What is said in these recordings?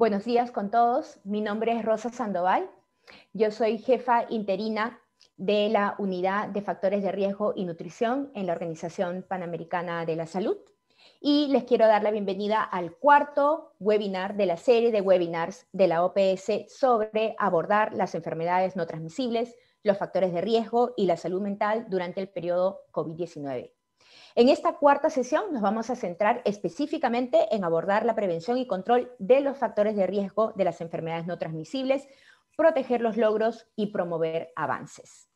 Buenos días con todos. Mi nombre es Rosa Sandoval. Yo soy jefa interina de la Unidad de Factores de Riesgo y Nutrición en la Organización Panamericana de la Salud. Y les quiero dar la bienvenida al cuarto webinar de la serie de webinars de la OPS sobre abordar las enfermedades no transmisibles, los factores de riesgo y la salud mental durante el periodo COVID-19. En esta cuarta sesión nos vamos a centrar específicamente en abordar la prevención y control de los factores de riesgo de las enfermedades no transmisibles, proteger los logros y promover avances.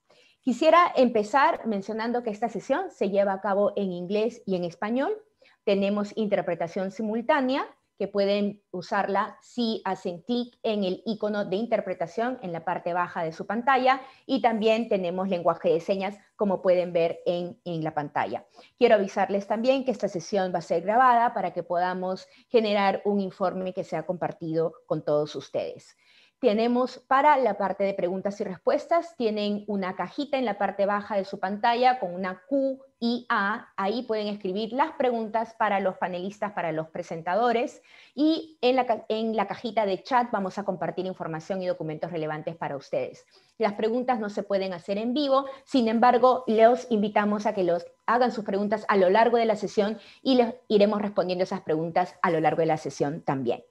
Quisiera empezar mencionando que esta sesión se lleva a cabo en inglés y en español. Tenemos interpretación simultánea que pueden usarla si hacen clic en el icono de interpretación en la parte baja de su pantalla y también tenemos lenguaje de señas como pueden ver en, en, la pantalla. Quiero avisarles también que esta sesión va a ser grabada para que podamos generar un informe que sea compartido con todos ustedes tenemos para la parte de preguntas y respuestas, tienen una cajita en la parte baja de su pantalla con una Q y A, ahí pueden escribir las preguntas para los panelistas, para los presentadores, y en la, en la cajita de chat vamos a compartir información y documentos relevantes para ustedes. Las preguntas no se pueden hacer en vivo, sin embargo, los invitamos a que los hagan sus preguntas a lo largo de la sesión y les iremos respondiendo esas preguntas a lo largo de la sesión también.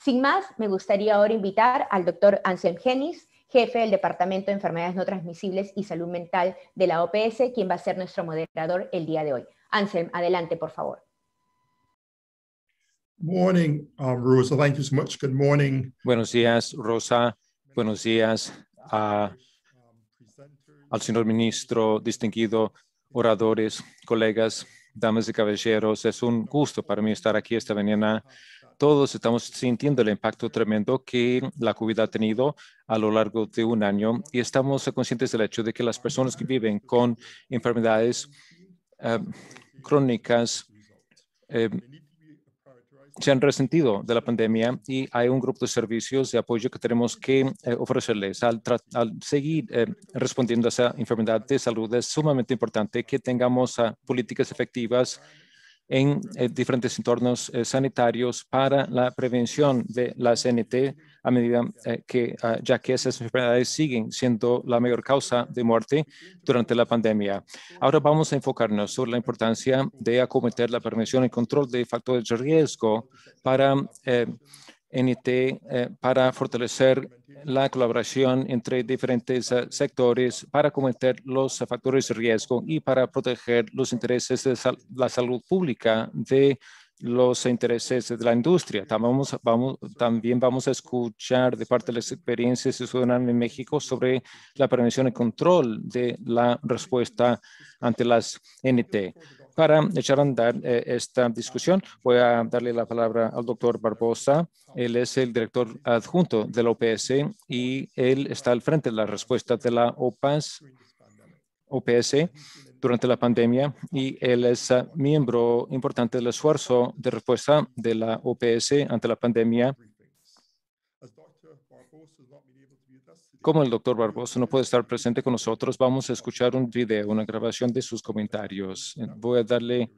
Sin más, me gustaría ahora invitar al doctor Anselm Genis, jefe del Departamento de Enfermedades No Transmisibles y Salud Mental de la OPS, quien va a ser nuestro moderador el día de hoy. Anselm, adelante, por favor. Morning, um, Rosa. Thank you so much. Good morning. Buenos días, Rosa. Buenos días al señor ministro, distinguido oradores, colegas, damas y caballeros. Es un gusto para mí estar aquí esta mañana todos estamos sintiendo el impacto tremendo que la COVID ha tenido a lo largo de un año y estamos conscientes del hecho de que las personas que viven con enfermedades eh, crónicas eh, se han resentido de la pandemia y hay un grupo de servicios de apoyo que tenemos que eh, ofrecerles. Al, seguir respondiendo a esa enfermedad de salud es sumamente importante que tengamos ah, políticas efectivas en eh, diferentes entornos eh, sanitarios para la prevención de la CNT a medida eh, que, ah, ya que esas enfermedades siguen siendo la mayor causa de muerte durante la pandemia. Ahora vamos a enfocarnos sobre la importancia de acometer la prevención y control de factores de riesgo para NT eh, para fortalecer la colaboración entre diferentes eh, sectores para cometer los factores de riesgo y para proteger los intereses de la salud pública de los intereses de la industria. También vamos, a escuchar de parte de las experiencias de en México sobre la prevención y control de la respuesta ante las NT. Para echar a andar eh, esta discusión, voy a darle la palabra al doctor Barbosa. Él es el director adjunto de la OPS y él está al frente de la respuesta de la OPAS, OPS durante la pandemia y él es eh, miembro importante del esfuerzo de respuesta de la OPS ante la pandemia como el doctor Barbosa no puede estar presente con nosotros, vamos a escuchar un video, una grabación de sus comentarios. Eh, voy a darle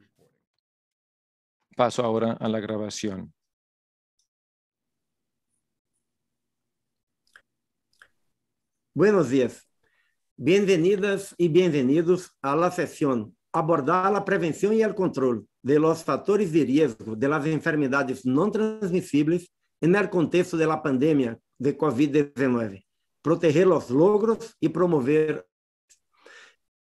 paso ahora a la grabación. Buenos días. Bienvenidas y bienvenidos a la sesión Abordar la prevención y el control de los factores de riesgo de las enfermedades no transmisibles en el contexto de la pandemia de COVID-19. proteger os logros e promover.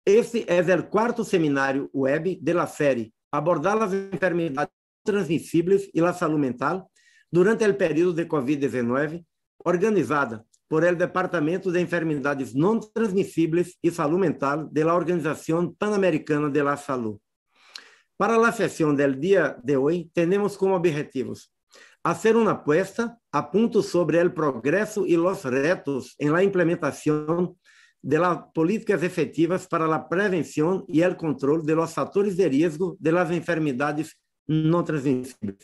Este é o quarto seminário web da série Abordar as enfermidades transmissíveis e a saúde mental durante o período de COVID-19, organizada por el Departamento de Enfermidades Não Transmissíveis e Saúde Mental da Organização Pan-Americana de la Salud. Para a sessão del dia de hoje, temos como objetivos hacer una apuesta a punto sobre el progreso y los retos en la implementación de las políticas efectivas para la prevención y el control de los factores de riesgo de las enfermedades no transmisibles.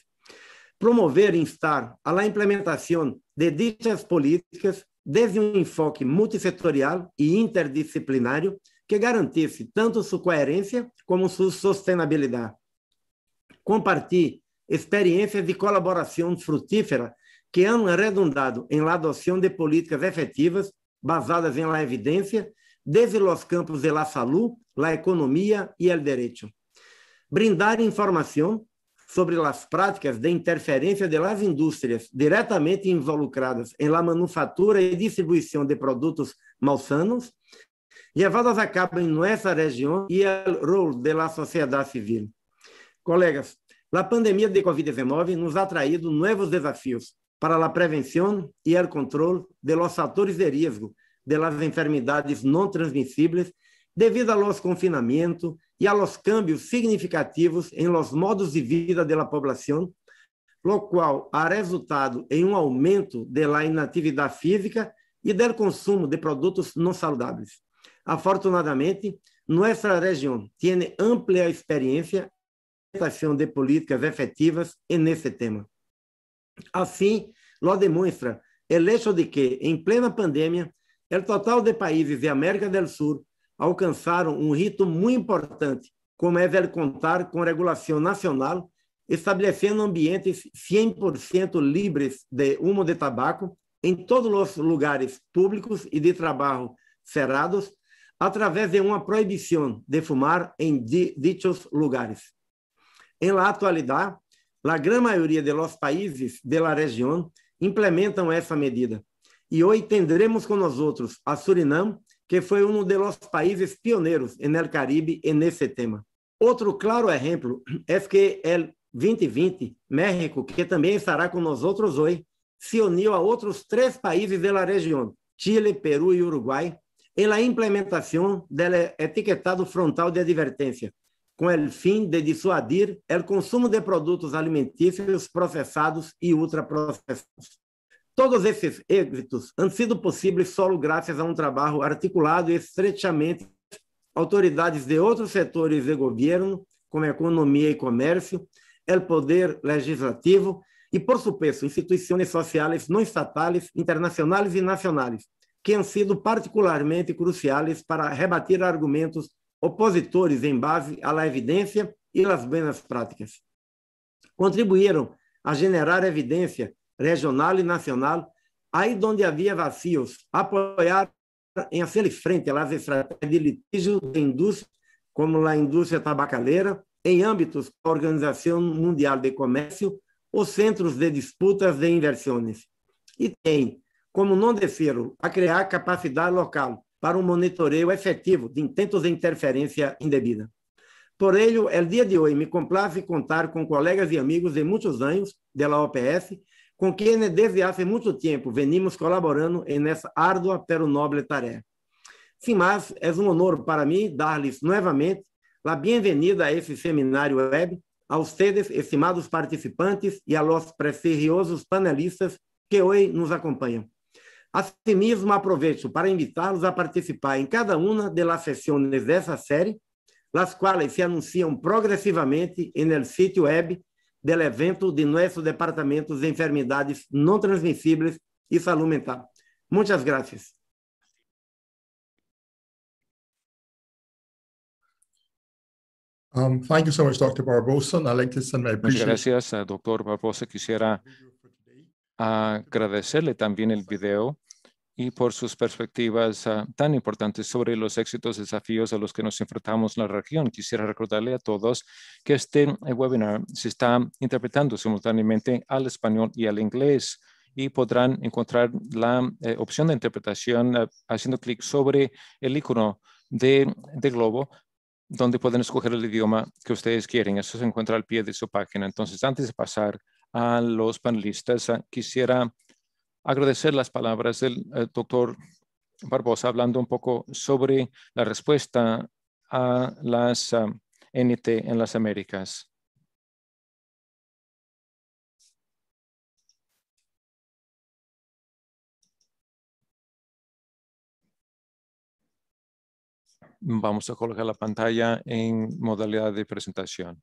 Promover e instar a la implementación de dichas políticas desde um enfoque multisectorial e interdisciplinário que garantisse tanto sua coerência como sua sustentabilidade. compartir experiências de colaboração frutífera que han é redundado em la adoção de políticas efetivas basadas em la evidência, desde os campos de la salud, la economia e el derecho. Brindar informação sobre as práticas de interferência de las indústrias diretamente involucradas em la manufatura e distribuição de produtos malsanos, levadas a cabo em nossa região e el rol de la sociedade civil. Colegas, a pandemia de Covid-19 nos ha traído novos desafios para a prevenção e o controle de los fatores de risco de las enfermidades não transmissíveis devido a los confinamento e a los cambios significativos em los modos de vida de la población, lo cual ha resultado em um aumento de la inatividade física e del consumo de produtos não saudáveis. Afortunadamente, nossa região tem ampla experiência implementação de políticas efetivas é nesse tema. Assim, lo demonstra o hecho de que, em plena pandemia, o total de países de América do Sul alcançaram um rito muito importante, como é el contar com regulação nacional, estabelecendo ambientes 100% livres de humo de tabaco em todos os lugares públicos e de trabalho cerrados, através de uma proibição de fumar em dichos lugares. Em la atualidade, la gran maioria de los países de la región implementam essa medida. E hoje tendremos com nós outros a Surinam, que foi um dos países pioneiros no Caribe nesse tema. Outro claro exemplo é que el 2020, México, que também estará com nós outros hoje, se uniu a outros três países da região, Chile, Peru e Uruguai, em la implementação do etiquetado frontal de advertência, com o fim de dissuadir o consumo de produtos alimentícios processados e ultraprocessados. Todos esses êxitos han sido possíveis só graças a um trabalho articulado e estreitamente autoridades de outros setores de governo, como economia e comércio, o poder legislativo e, por supuesto, instituições sociais não estatais, internacionais e nacionais, que han sido particularmente cruciais para rebater argumentos opositores em base à evidência e às buenas práticas. Contribuíram a generar evidência regional e nacional, aí onde havia vacios, apoiar em hacer frente às estratégias de litígio de indústria, como a indústria tabacaleira, em âmbitos da Organização Mundial de Comércio ou centros de disputas de inversões. E tem, como não desceram, a criar capacidade local para um monitoreio efetivo de intentos de interferência indevida. Por ello, o dia de hoje me complace contar com colegas e amigos de muitos anos da OPS, com quem desde há muito tempo venimos colaborando nessa árdua pero nobre tarefa. Sim, mas é um honor para mim dar-lhes novamente a bem-vinda a esse seminário web, aos seres estimados participantes e a los prestigiosos panelistas que hoje nos acompanham. Asimismo, aproveito para invitarlos a participar em cada uma de sessões dessa série, las quais se anunciam progressivamente no site web do evento de nosso departamento de enfermidades não transmissíveis e saúde mental. Muitas graças. Um, thank you so much, Dr. Barbosa. Listen, I appreciate... Muchas gracias, eh, Dr. Barbosa. Quisiera agradecerle también el video y por sus perspectivas ah, tan importantes sobre los éxitos y desafíos a los que nos enfrentamos en la región. Quisiera recordarle a todos que este eh, webinar se está interpretando simultáneamente al español y al inglés y podrán encontrar la eh, opción de interpretación ah, haciendo clic sobre el icono de, de globo donde pueden escoger el idioma que ustedes quieren. Eso se encuentra al pie de su página. Entonces, antes de pasar a los panelistas, ah, quisiera agradecer las palabras del eh, doctor Barbosa hablando un poco sobre la respuesta a las NT en las Américas. Vamos a colocar la pantalla en modalidad de presentación.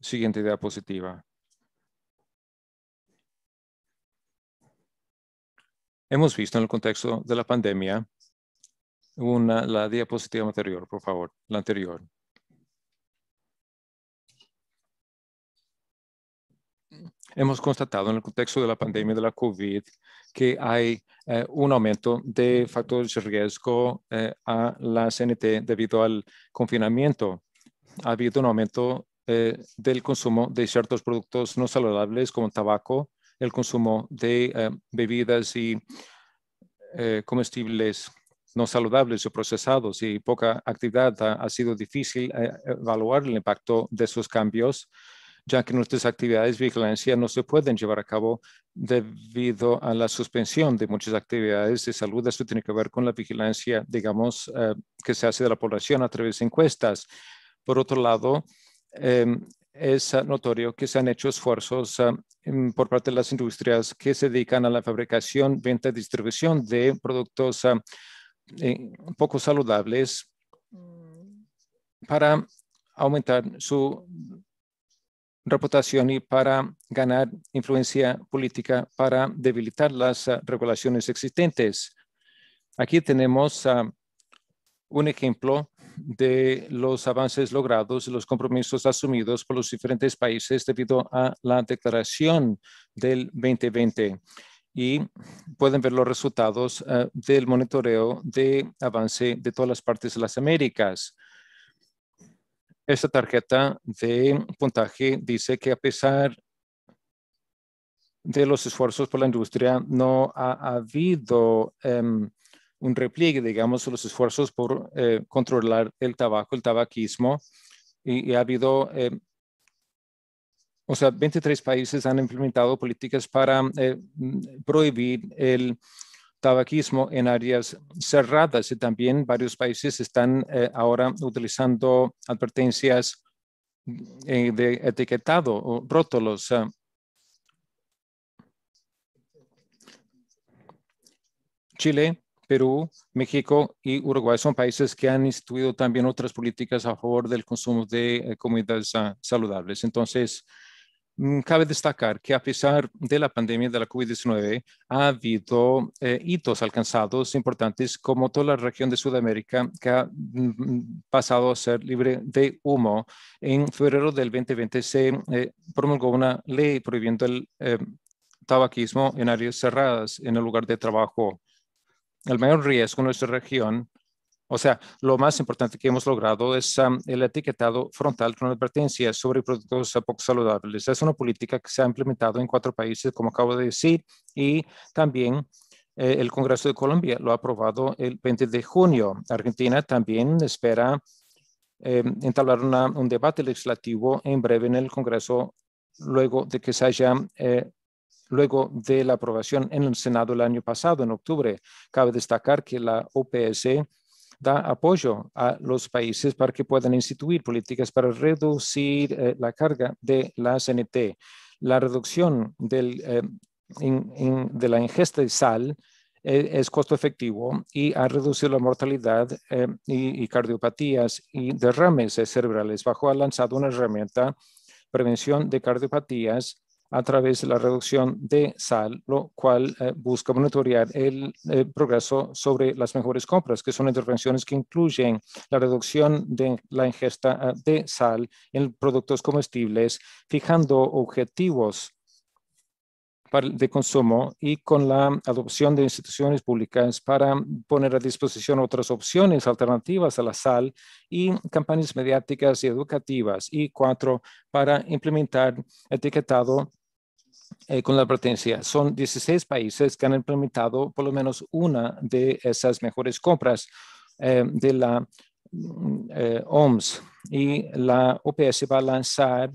Siguiente diapositiva. Hemos visto en el contexto de la pandemia una, la diapositiva anterior, por favor, la anterior. Hemos constatado en el contexto de la pandemia de la COVID que hay eh, un aumento de factores de riesgo eh, a la CNT debido al confinamiento. Ha habido un aumento eh, del consumo de ciertos productos no saludables como tabaco el consumo de eh, bebidas y eh, comestibles no saludables o procesados y poca actividad ha, sido difícil eh, evaluar el impacto de esos cambios, ya que nuestras actividades de vigilancia no se pueden llevar a cabo debido a la suspensión de muchas actividades de salud. Esto tiene que ver con la vigilancia, digamos, que se hace de la población a través de encuestas. Por otro lado, Em, es notorio que se han hecho esfuerzos ah, em, por parte de las industrias que se dedican a la fabricación, venta y distribución de productos ah, eh, poco saludables para aumentar su reputación y para ganar influencia política para debilitar las ah, regulaciones existentes. Aquí tenemos un ejemplo de los avances logrados y los compromisos asumidos por los diferentes países debido a la declaración del 2020 y pueden ver los resultados eh, del monitoreo de avance de todas las partes de las Américas. Esta tarjeta de puntaje dice que a pesar de los esfuerzos por la industria, no ha habido em, un repliegue, digamos, los esfuerzos por eh, controlar el tabaco, el tabaquismo, y, ha habido, eh, o sea, 23 países han implementado políticas para eh, mm, prohibir el tabaquismo en áreas cerradas y también varios países están ahora utilizando advertencias de etiquetado o rótulos. Chile Perú, México y Uruguay son países que han instituido también otras políticas a favor del consumo de eh, comidas ah, saludables. Entonces, mm, cabe destacar que a pesar de la pandemia de la COVID-19, ha habido eh, hitos alcanzados importantes como toda la región de Sudamérica que ha mm, pasado a ser libre de humo. En febrero del 2020 se eh, promulgó una ley prohibiendo el tabaquismo en áreas cerradas en el lugar de trabajo el mayor riesgo en nuestra región. O sea, lo más importante que hemos logrado es um, el etiquetado frontal con advertencias sobre productos poco saludables. Es una política que se ha implementado en cuatro países, como acabo de decir, y también eh, el Congreso de Colombia lo ha aprobado el 20 de junio. Argentina también espera em, entablar un debate legislativo en breve en el Congreso luego de que se haya eh, luego de la aprobación en el Senado el año pasado, en octubre. Cabe destacar que la OPS da apoyo a los países para que puedan instituir políticas para reducir eh, la carga de la CNT. La reducción eh, de la ingesta de sal eh, es costo efectivo y ha reducido la mortalidad y, y, cardiopatías y derrames cerebrales. Bajo ha lanzado una herramienta prevención de cardiopatías a través de la reducción de sal, lo cual eh, busca monitorear el progreso sobre las mejores compras, que son intervenciones que incluyen la reducción de la ingesta eh, de sal en productos comestibles, fijando objetivos de consumo y con la adopción de instituciones públicas para poner a disposición otras opciones alternativas a la sal y campañas mediáticas y educativas. Y cuatro, para implementar etiquetado eh, con la advertencia. Son 16 países que han implementado por lo menos una de esas mejores compras eh, de la mm, eh, OMS y la OPS va a lanzar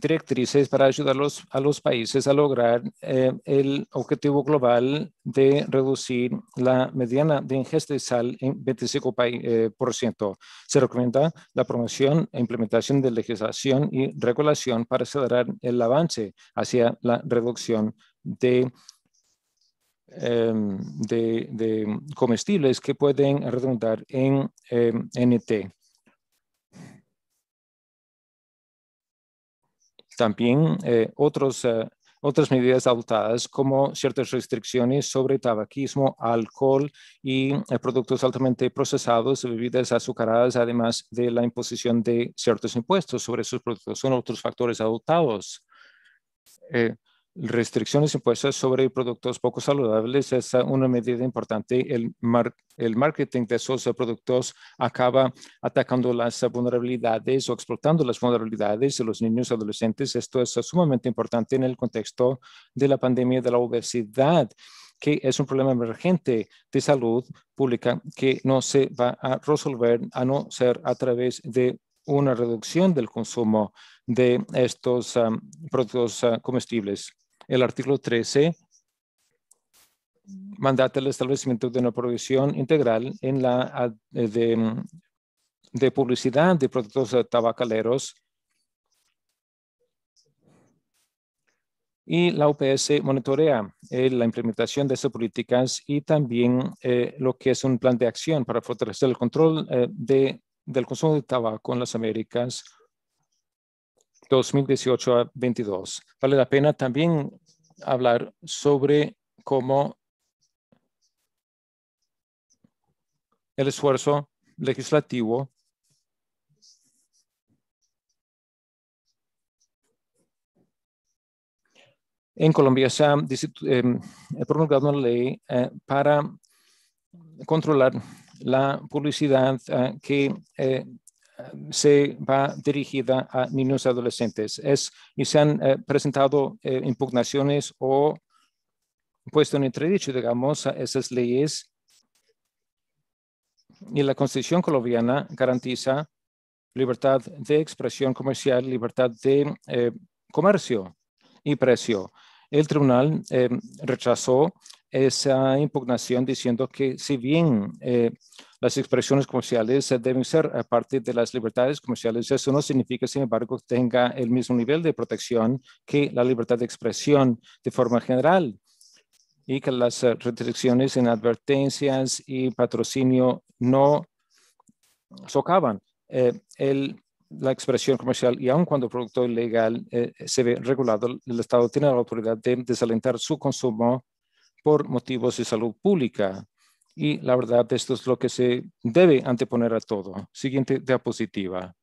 directrices para ayudar a los países a lograr eh, el objetivo global de reducir la mediana de ingesta de sal en 25%. Eh, por ciento. Se recomienda la promoción e implementación de legislación y regulación para acelerar el avance hacia la reducción de em, comestibles que pueden redundar en em, NT. También eh, otros, eh, otras medidas adoptadas como ciertas restricciones sobre tabaquismo, alcohol y eh, productos altamente procesados, bebidas azucaradas, además de la imposición de ciertos impuestos sobre esos productos. Son otros factores adoptados restricciones impuestas sobre productos poco saludables es una medida importante. El, el marketing de esos productos acaba atacando las vulnerabilidades o explotando las vulnerabilidades de los niños y adolescentes. Esto es sumamente importante en el contexto de la pandemia de la obesidad que es un problema emergente de salud pública que no se va a resolver a no ser a través de una reducción del consumo de estos ah, productos ah, comestibles. El artículo 13 mandata el establecimiento de una provisión integral en la eh, de, publicidad de productos ah, tabacaleros y la UPS monitorea eh, la implementación de estas políticas y también eh, lo que es un plan de acción para fortalecer el control del consumo de tabaco en las Américas 2018 a 22. Vale la pena también hablar sobre cómo el esfuerzo legislativo en Colombia se ha em, promulgado una ley eh, para controlar la publicidad eh, que eh, se va dirigida a niños y adolescentes. Es, y se han eh, presentado eh, impugnaciones o puesto en entredicho, digamos, a esas leyes. Y la Constitución colombiana garantiza libertad de expresión comercial, libertad de eh, comercio y precio. El tribunal rechazó esa impugnación diciendo que si bien las expresiones comerciales deben ser parte de las libertades comerciales. Eso no significa, sin embargo, que tenga el mismo nivel de protección que la libertad de expresión de forma general y que las eh, restricciones en advertencias y patrocinio no socavan eh, la expresión comercial y aun cuando el producto ilegal eh, se ve regulado, el Estado tiene la autoridad de desalentar su consumo por motivos de salud pública. Y la verdad, esto es lo que se debe anteponer a todo. Siguiente diapositiva.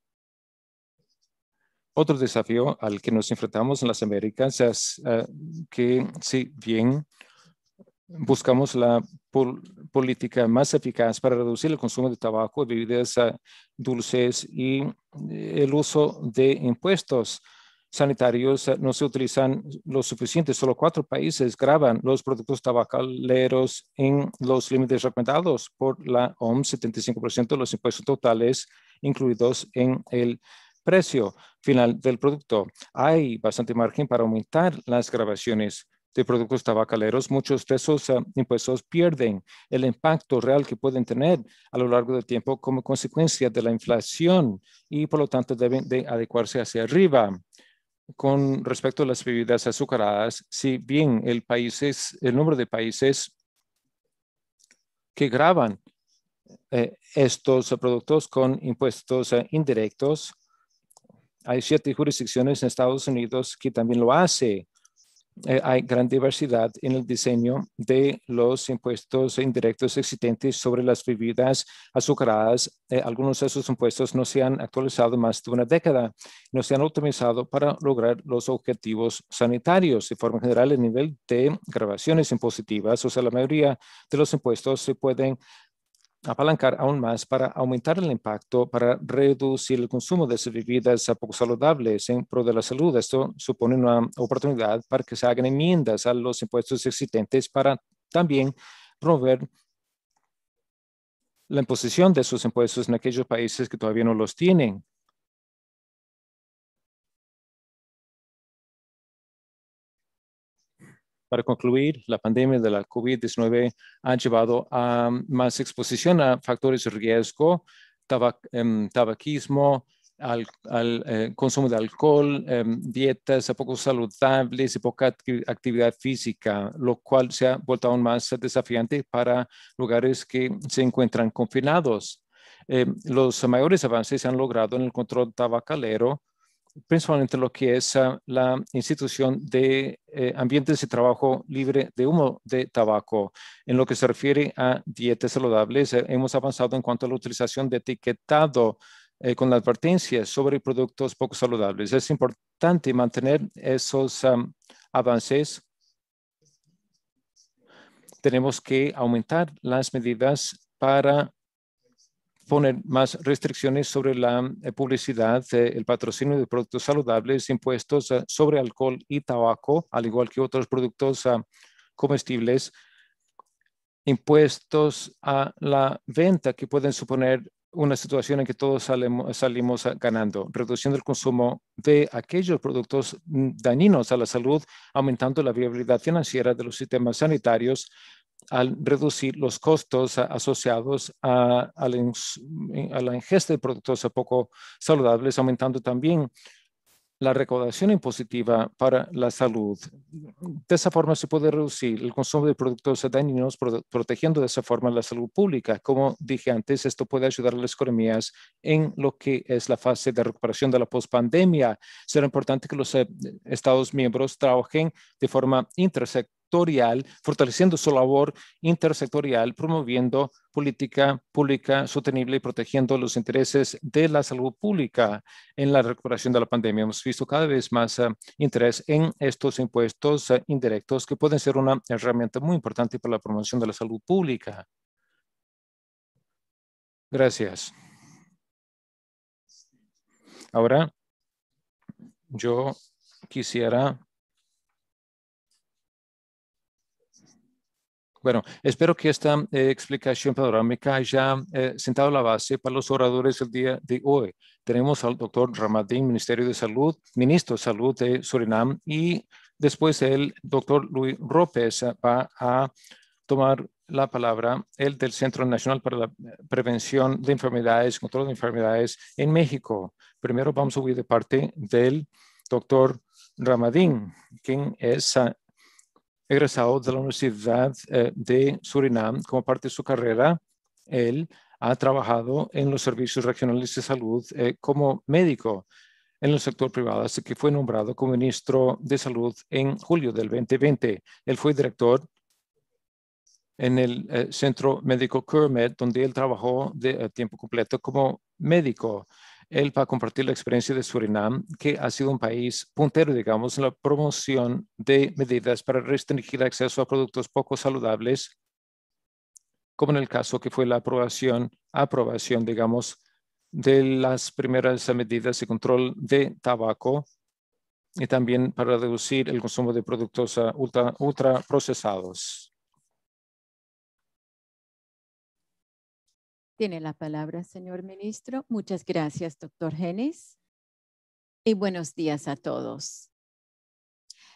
Otro desafío al que nos enfrentamos en las Américas es eh, que si bien buscamos la política más eficaz para reducir el consumo de tabaco, bebidas eh, dulces y eh, el uso de impuestos, sanitarios eh, no se utilizan lo suficiente. Solo cuatro países graban los productos tabacaleros en los límites recomendados por la OMS, 75% de los impuestos totales incluidos en el precio final del producto. Hay bastante margen para aumentar las grabaciones de productos tabacaleros, muchos de esos eh, impuestos pierden el impacto real que pueden tener a lo largo del tiempo como consecuencia de la inflación y por lo tanto deben de adecuarse hacia arriba con respecto a las bebidas azucaradas, si bien el, país es, el número de países que graban eh, estos productos con impuestos eh, indirectos, hay siete jurisdicciones en Estados Unidos que también lo hace. Eh, hay gran diversidad en el diseño de los impuestos indirectos existentes sobre las bebidas azucaradas. Eh, algunos de esos impuestos no se han actualizado más de una década, no se han optimizado para lograr los objetivos sanitarios. De forma general, el nivel de grabaciones impositivas, o sea, la mayoría de los impuestos se pueden apalancar aún más para aumentar el impacto, para reducir el consumo de bebidas poco saludables en pro de la salud. Esto supone una oportunidad para que se hagan enmiendas a los impuestos existentes para también promover la imposición de esos impuestos en aquellos países que todavía no los tienen. Para concluir, la pandemia de la COVID-19 ha llevado a más exposición a factores de riesgo, em, tabaquismo, eh, consumo de alcohol, em, dietas poco saludables y poca actividad física, lo cual se ha vuelto aún más desafiante para lugares que se encuentran confinados. Em, los mayores avances se han logrado en el control tabacalero principalmente lo que es ah, la institución de eh, ambientes de trabajo libre de humo de tabaco. En lo que se refiere a dietas saludables, eh, hemos avanzado en cuanto a la utilización de etiquetado eh, con la advertencia sobre productos poco saludables. Es importante mantener esos avances. Tenemos que aumentar las medidas para poner más restricciones sobre la eh, publicidad, eh, el patrocinio de productos saludables, impuestos eh, sobre alcohol y tabaco, al igual que otros productos ah, comestibles, impuestos a la venta que pueden suponer una situación en que todos salimos, salimos, ah, ganando, reduciendo el consumo de aquellos productos mm, dañinos a la salud, aumentando la viabilidad financiera de los sistemas sanitarios, al reducir los costos asociados mm, a, la, ingesta de productos poco saludables, aumentando también la recaudación impositiva para la salud. De esa forma se puede reducir el consumo de productos dañinos, protegiendo de esa forma la salud pública. Como dije antes, esto puede ayudar a las economías en lo que es la fase de recuperación de la pospandemia. Será importante que los eh, estados miembros trabajen de forma intersectorial sectorial, fortaleciendo su labor intersectorial, promoviendo política pública sostenible y protegiendo los intereses de la salud pública en la recuperación de la pandemia. Hemos visto cada vez más eh, interés en estos impuestos eh, indirectos que pueden ser una herramienta muy importante para la promoción de la salud pública. Gracias. Ahora, yo quisiera Bueno, espero que esta eh, explicación panorámica haya eh, sentado la base para los oradores del día de hoy. Tenemos al doctor Ramadín, Ministerio de Salud, Ministro de Salud de Surinam, y después el doctor Luis López va a tomar la palabra, el del Centro Nacional para la eh, Prevención de Enfermedades, Control de Enfermedades en México. Primero vamos a oír de parte del doctor Ramadín, quien es ah, egresado de la Universidad eh, de Surinam. Como parte de su carrera, él ha trabajado en los servicios regionales de salud eh, como médico en el sector privado, así que fue nombrado como ministro de Salud en julio del 2020. Él fue director en el eh, Centro Médico Kermit, donde él trabajó de tiempo completo como médico. Él va compartir la experiencia de Surinam, que ha sido un país puntero, digamos, en la promoción de medidas para restringir el acceso a productos poco saludables, como en el caso que fue la aprobación, aprobación digamos, de las primeras medidas de control de tabaco y también para reducir el consumo de productos ah, ultra, ultra procesados. Tiene la palabra, señor ministro. Muchas gracias, doctor Genis. Y buenos días a todos.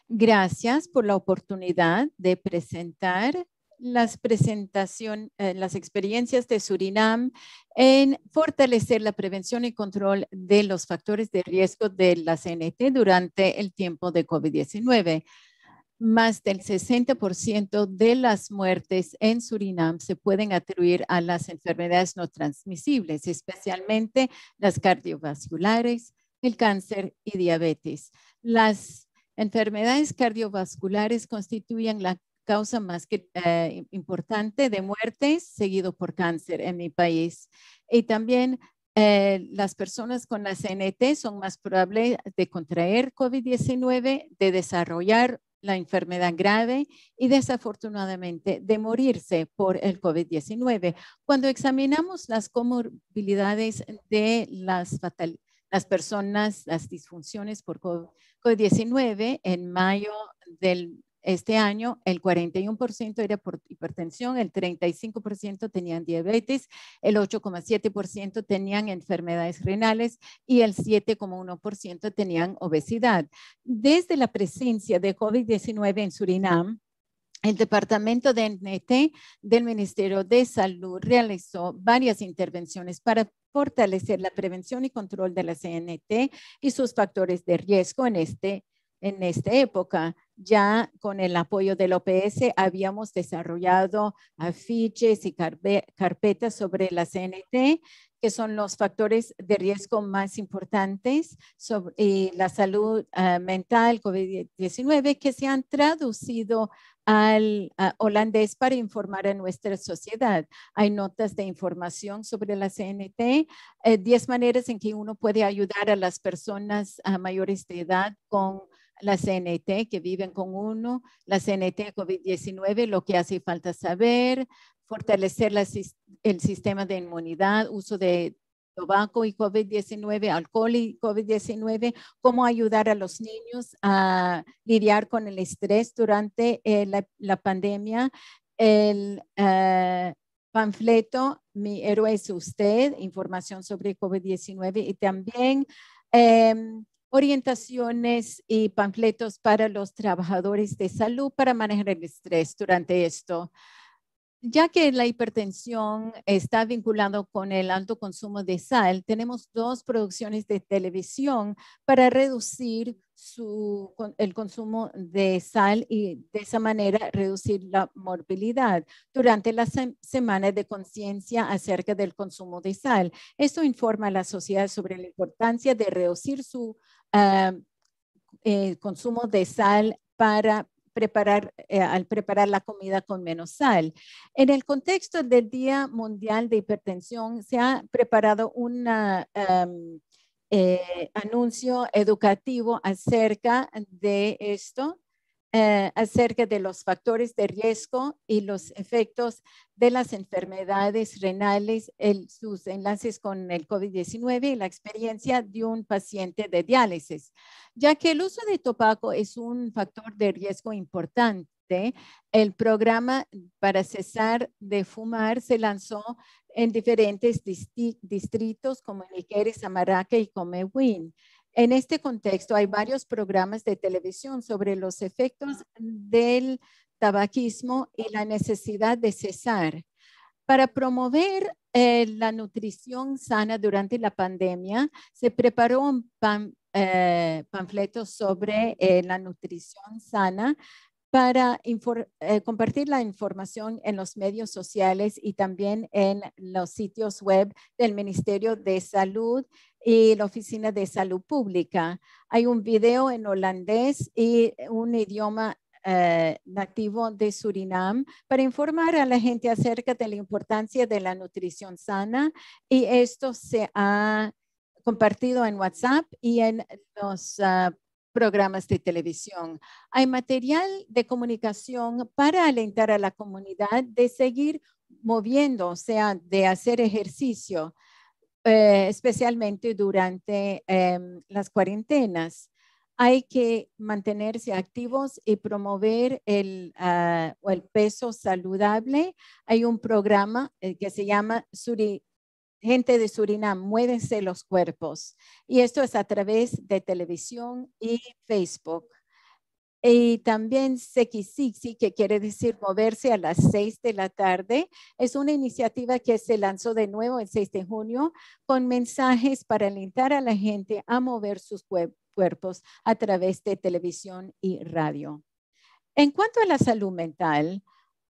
Gracias por la oportunidad de presentar las presentación, eh, las experiencias de Surinam en fortalecer la prevención y control de los factores de riesgo de la CNT durante el tiempo de COVID-19. Más del 60% de las muertes en Surinam se pueden atribuir a las enfermedades no transmisibles, especialmente las cardiovasculares, el cáncer y diabetes. Las enfermedades cardiovasculares constituyen la causa más eh, importante de muertes, seguido por cáncer en mi país. Y también eh, las personas con la CNT son más probables de contraer COVID-19, de desarrollar la enfermedad grave y desafortunadamente de morirse por el COVID-19. Cuando examinamos las comorbilidades de las, las personas, las disfunciones por COVID-19 en mayo del este año el 41% era por hipertensión, el 35% tenían diabetes, el 8,7% tenían enfermedades renales y el 7,1% tenían obesidad. Desde la presencia de COVID-19 en Surinam, el Departamento de NT del Ministerio de Salud realizó varias intervenciones para fortalecer la prevención y control de la CNT y sus factores de riesgo en, este, en esta época ya con el apoyo del OPS habíamos desarrollado afiches y carpetas sobre la CNT, que son los factores de riesgo más importantes sobre y eh, la salud ah, mental COVID-19 que se han traducido al ah, holandés para informar a nuestra sociedad. Hay notas de información sobre la CNT, 10 eh, maneras en que uno puede ayudar a las personas ah, mayores de edad con la CNT que viven con uno, la CNT COVID-19, lo que hace falta saber, fortalecer el sistema de inmunidad, uso de tabaco y COVID-19, alcohol y COVID-19, cómo ayudar a los niños a lidiar con el estrés durante eh, la, pandemia, el eh, panfleto Mi héroe es usted, información sobre COVID-19 y también... Em, orientaciones y panfletos para los trabajadores de salud para manejar el estrés durante esto. Ya que la hipertensión está vinculada con el alto consumo de sal, tenemos dos producciones de televisión para reducir su, el consumo de sal y de esa manera reducir la morbilidad durante las semanas de conciencia acerca del consumo de sal. Esto informa a la sociedad sobre la importancia de reducir su ah, eh, consumo de sal para preparar, eh, al preparar la comida con menos sal. En el contexto del Día Mundial de Hipertensión, se ha preparado un eh, anuncio educativo acerca de esto. Eh, acerca de los factores de riesgo y los efectos de las enfermedades renales, sus enlaces con el COVID-19 y la experiencia de un paciente de diálisis, ya que el uso de topaco es un factor de riesgo importante el programa para cesar de fumar se lanzó en diferentes distritos como Niqueres, Amaraca y Comewin. En este contexto hay varios programas de televisión sobre los efectos del tabaquismo y la necesidad de cesar. Para promover eh, la nutrición sana durante la pandemia, se preparó un eh, panfleto sobre eh, la nutrición sana para compartir la información en los medios sociales y también en los sitios web del Ministerio de Salud y la Oficina de Salud Pública. Hay un video en holandés y un idioma eh, nativo de Surinam para informar a la gente acerca de la importancia de la nutrición sana y esto se ha compartido en WhatsApp y en los ah, programas de televisión. Hay material de comunicación para alentar a la comunidad de seguir moviendo, o sea, de hacer ejercicio. Eh, especialmente durante em, las cuarentenas. Hay que mantenerse activos y promover el, ah, peso saludable. Hay un programa eh, que se llama gente de Surinam, Muédense los cuerpos. Y esto es a través de televisión y Facebook y también Sekisiksi, que quiere decir moverse a las 6 de la tarde. Es una iniciativa que se lanzó de nuevo el 6 de junio con mensajes para alentar a la gente a mover sus cuerpos a través de televisión y radio. En cuanto a la salud mental,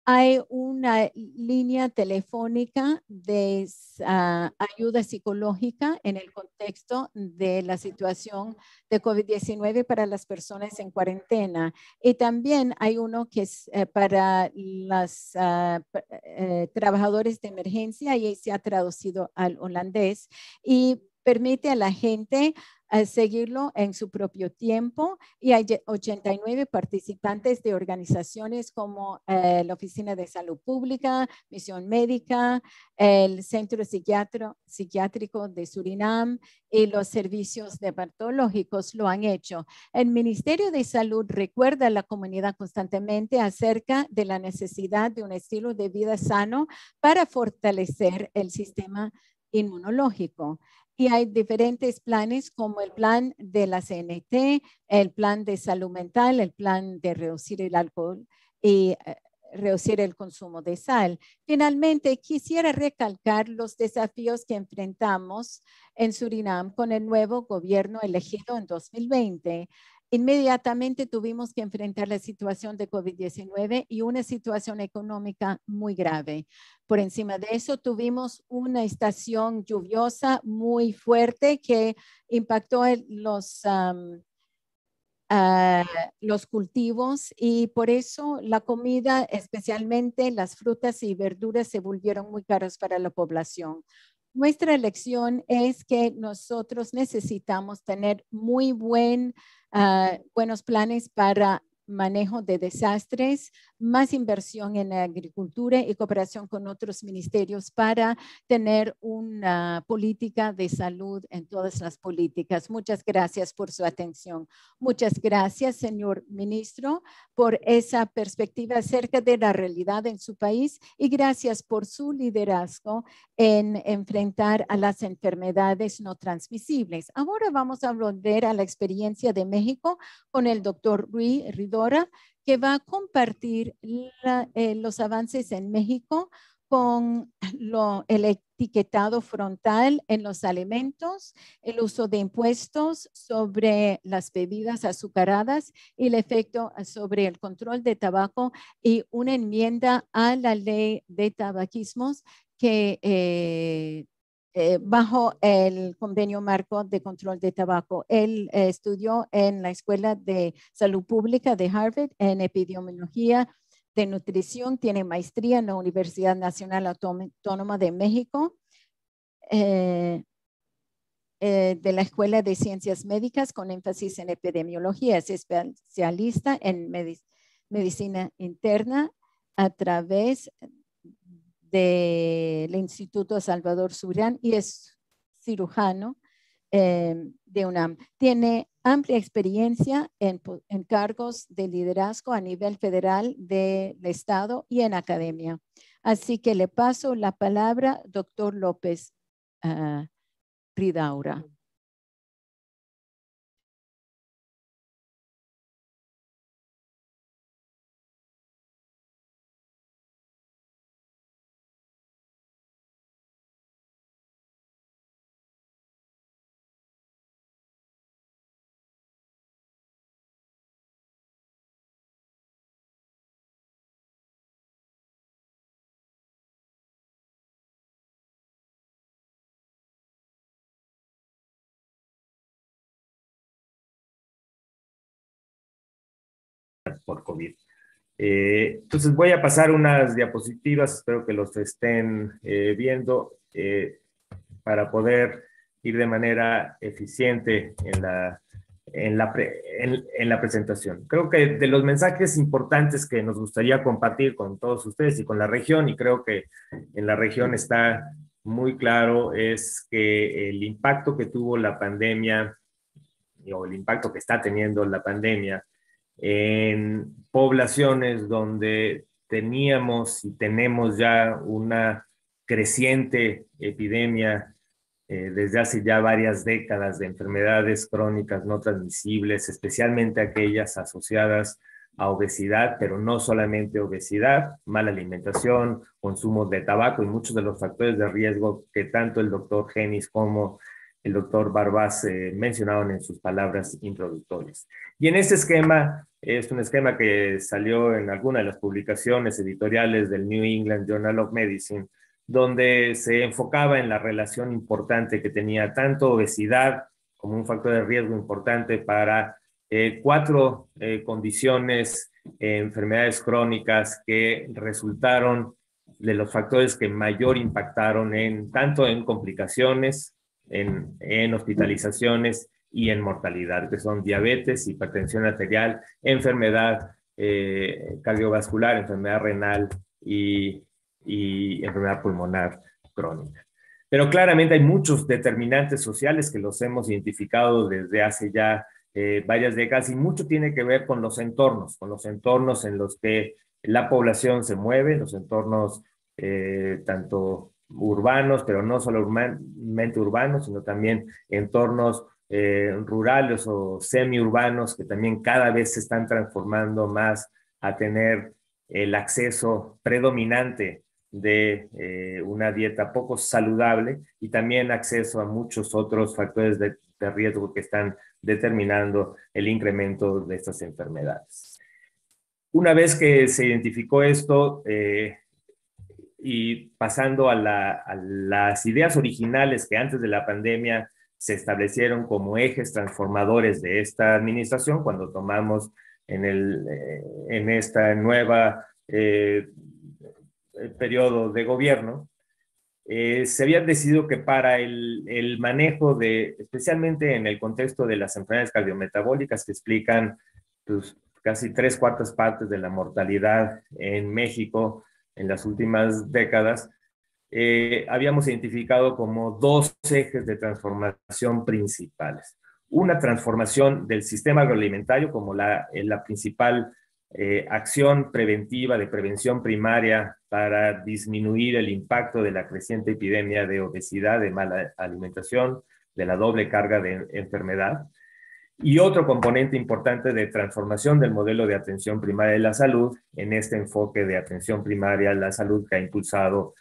hay una línea telefónica de ah, ayuda psicológica en el contexto de la situación de COVID-19 para las personas en cuarentena. Y también hay uno que es eh, para los ah, eh, trabajadores de emergencia y se ha traducido al holandés y permite a la gente a seguirlo en su propio tiempo y hay 89 participantes de organizaciones como eh, la Oficina de Salud Pública, Misión Médica, el Centro Psiquiátrico de Surinam y los servicios departológicos lo han hecho. El Ministerio de Salud recuerda a la comunidad constantemente acerca de la necesidad de un estilo de vida sano para fortalecer el sistema inmunológico y hay diferentes planes como el plan de la CNT, el plan de salud mental, el plan de reducir el alcohol y eh, reducir el consumo de sal. Finalmente, quisiera recalcar los desafíos que enfrentamos en Surinam con el nuevo gobierno elegido en 2020. Inmediatamente tuvimos que enfrentar la situación de COVID-19 y una situación económica muy grave. Por encima de eso, tuvimos una estación lluviosa muy fuerte que impactó los, ah, los cultivos y por eso la comida, especialmente las frutas y verduras, se volvieron muy caras para la población nuestra lección es que nosotros necesitamos tener muy buen, ah, buenos planes para manejo de desastres, más inversión en la agricultura y cooperación con otros ministerios para tener una política de salud en todas las políticas. Muchas gracias por su atención. Muchas gracias, señor ministro, por esa perspectiva acerca de la realidad en su país y gracias por su liderazgo en enfrentar a las enfermedades no transmisibles. Ahora vamos a volver a la experiencia de México con el doctor Rui Rivera que va a compartir eh, los avances en México con el etiquetado frontal en los alimentos, el uso de impuestos sobre las bebidas azucaradas y el efecto sobre el control de tabaco y una enmienda a la ley de tabaquismos que eh, eh, bajo el convenio marco de control de tabaco. Él eh, estudió en la Escuela de Salud Pública de Harvard en epidemiología de nutrición, tiene maestría en la Universidad Nacional Autónoma de México. Eh, de la Escuela de Ciencias Médicas con énfasis en epidemiología. Es especialista en medicina interna a través del Instituto Salvador Surán y es cirujano em, de UNAM. Tiene amplia experiencia en, cargos de liderazgo a nivel federal del Estado y en academia. Así que le paso la palabra, doctor López ah, Pridaura. por COVID. Eh, entonces voy a pasar unas diapositivas, espero que los estén eh, viendo eh, para poder ir de manera eficiente en la, en la, en la presentación. Creo que de los mensajes importantes que nos gustaría compartir con todos ustedes y con la región, y creo que en la región está muy claro, es que el impacto que tuvo la pandemia o el impacto que está teniendo la pandemia en poblaciones donde teníamos y tenemos ya una creciente epidemia eh, desde hace ya varias décadas de enfermedades crónicas no transmisibles, especialmente aquellas asociadas a obesidad, pero no solamente obesidad, mala alimentación, consumo de tabaco y muchos de los factores de riesgo que tanto el doctor Genis como el doctor Barbás eh, mencionaron en sus palabras introductorias. Y en este esquema, es un esquema que salió en alguna de las publicaciones editoriales del New England Journal of Medicine, donde se enfocaba en la relación importante que tenía tanto obesidad como un factor de riesgo importante para eh, cuatro eh, condiciones, enfermedades crónicas que resultaron de los factores que mayor impactaron en tanto en complicaciones en, hospitalizaciones y en mortalidad, que son diabetes, hipertensión arterial, enfermedad eh, cardiovascular, enfermedad renal y, enfermedad pulmonar crónica. Pero claramente hay muchos determinantes sociales que los hemos identificado desde hace ya eh, varias décadas y mucho tiene que ver con los entornos, con los entornos en los que la población se mueve, los entornos eh, tanto urbanos, pero no urbanamente urbanos, sino también entornos eh, rurales o semiurbanos que también cada vez se están transformando más a tener el acceso predominante de eh, una dieta poco saludable y también acceso a muchos otros factores de, riesgo que están determinando el incremento de estas enfermedades. Una vez que se identificó esto, eh, y pasando a, las ideas originales que antes de la pandemia se establecieron como ejes transformadores de esta administración cuando tomamos en, el, eh, en esta nueva eh, eh, periodo de gobierno, se había decidido que para el, manejo de, especialmente en el contexto de las enfermedades cardiometabólicas que explican pues, casi tres cuartas partes de la mortalidad en México en las últimas décadas, eh, habíamos identificado como dos ejes de transformación principales. Una transformación del sistema agroalimentario como la, eh, principal eh, acción preventiva de prevención primaria para disminuir el impacto de la creciente epidemia de obesidad, de mala alimentación, de la doble carga de enfermedad. Y otro componente importante de transformación del modelo de atención primaria de la salud en este enfoque de atención primaria a la salud que ha impulsado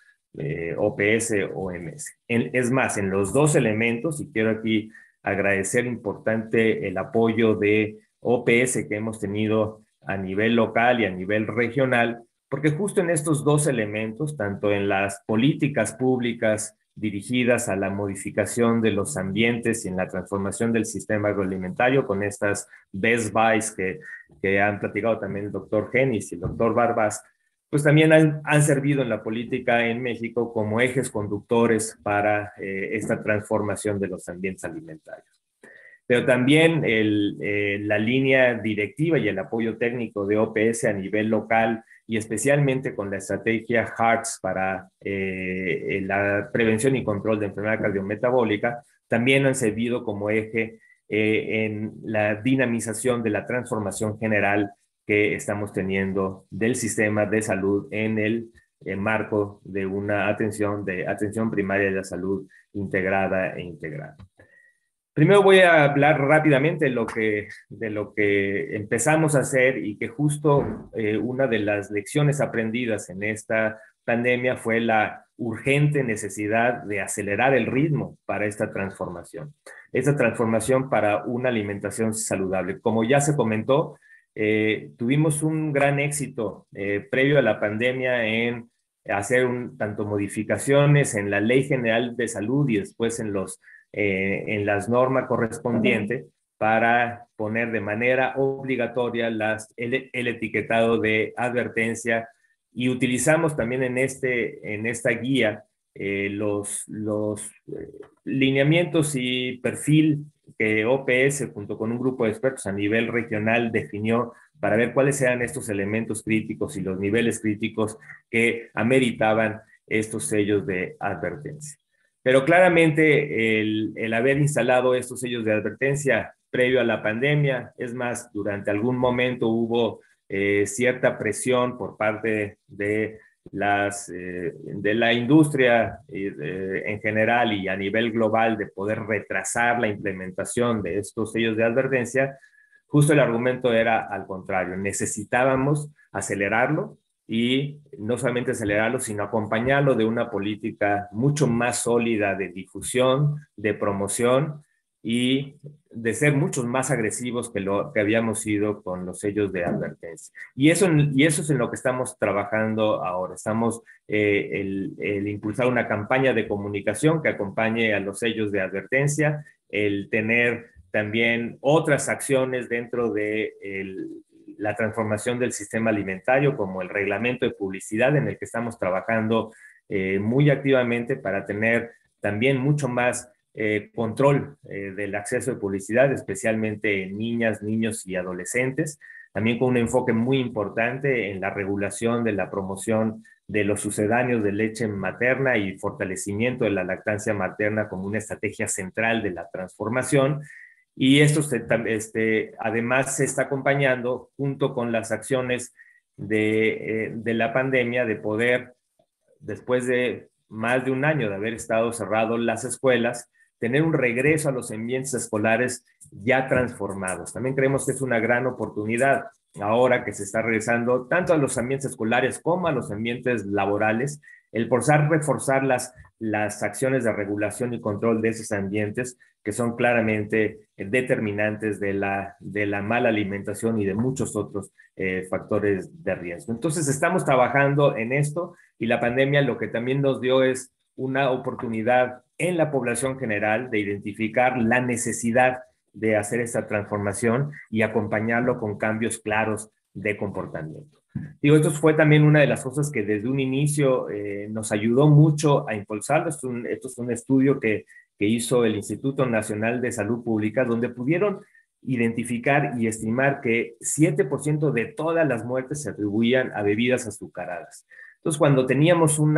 OPS eh, o MS. es más, en los dos elementos, y quiero aquí agradecer importante el apoyo de OPS que hemos tenido a nivel local y a nivel regional, porque justo en estos dos elementos, tanto en las políticas públicas dirigidas a la modificación de los ambientes y en la transformación del sistema agroalimentario con estas best buys que, que han platicado también el doctor Genis y el doctor Barbas, pues también han, han, servido en la política en México como ejes conductores para eh, esta transformación de los ambientes alimentarios. Pero también eh, la línea directiva y el apoyo técnico de OPS a nivel local y especialmente con la estrategia HARTS para eh, la prevención y control de enfermedad cardiometabólica, también han servido como eje eh, en la dinamización de la transformación general que estamos teniendo del sistema de salud en el eh, marco de una atención de atención primaria de la salud integrada e integrada. Primero voy a hablar rápidamente de lo que, de lo que empezamos a hacer y que justo eh, una de las lecciones aprendidas en esta pandemia fue la urgente necesidad de acelerar el ritmo para esta transformación, esta transformación para una alimentación saludable. Como ya se comentó, eh, tuvimos un gran éxito eh, previo a la pandemia en hacer tanto modificaciones en la Ley General de Salud y después en los eh, en las normas correspondientes para poner de manera obligatoria el, etiquetado de advertencia y utilizamos también en, este, en esta guía eh, los, los eh, lineamientos y perfil que OPS junto con un grupo de expertos a nivel regional definió para ver cuáles eran estos elementos críticos y los niveles críticos que ameritaban estos sellos de advertencia. Pero claramente el, haber instalado estos sellos de advertencia previo a la pandemia, es más, durante algún momento hubo eh, cierta presión por parte de, las, eh, de la industria en general y a nivel global de poder retrasar la implementación de estos sellos de advertencia, justo el argumento era al contrario, necesitábamos acelerarlo y no solamente acelerarlo, sino acompañarlo de una política mucho más sólida de difusión, de promoción y de ser muchos más agresivos que lo que habíamos sido con los sellos de advertencia. Y eso, y eso es en lo que estamos trabajando ahora. Estamos eh, el, impulsar una campaña de comunicación que acompañe a los sellos de advertencia, el tener también otras acciones dentro de la transformación del sistema alimentario, como el reglamento de publicidad en el que estamos trabajando eh, muy activamente para tener también mucho más eh, control eh, del acceso de publicidad, especialmente en niñas, niños y adolescentes. También con un enfoque muy importante en la regulación de la promoción de los sucedáneos de leche materna y fortalecimiento de la lactancia materna como una estrategia central de la transformación y esto este, además se está acompañando junto con las acciones de, eh, de la pandemia de poder, después de más de un año de haber estado cerrado las escuelas, tener un regreso a los ambientes escolares ya transformados. También creemos que es una gran oportunidad ahora que se está regresando tanto a los ambientes escolares como a los ambientes laborales, el forzar reforzar las, las acciones de regulación y control de esos ambientes que son claramente eh, determinantes de la, de la mala alimentación y de muchos otros eh, factores de riesgo. Entonces, estamos trabajando en esto y la pandemia lo que también nos dio es una oportunidad en la población general de identificar la necesidad de hacer esta transformación y acompañarlo con cambios claros de comportamiento. Digo, esto fue también una de las cosas que desde un inicio eh, nos ayudó mucho a impulsarlo. Esto es un, estudio que, que hizo el Instituto Nacional de Salud Pública, donde pudieron identificar y estimar que 7% de todas las muertes se atribuían a bebidas azucaradas. Entonces, cuando teníamos un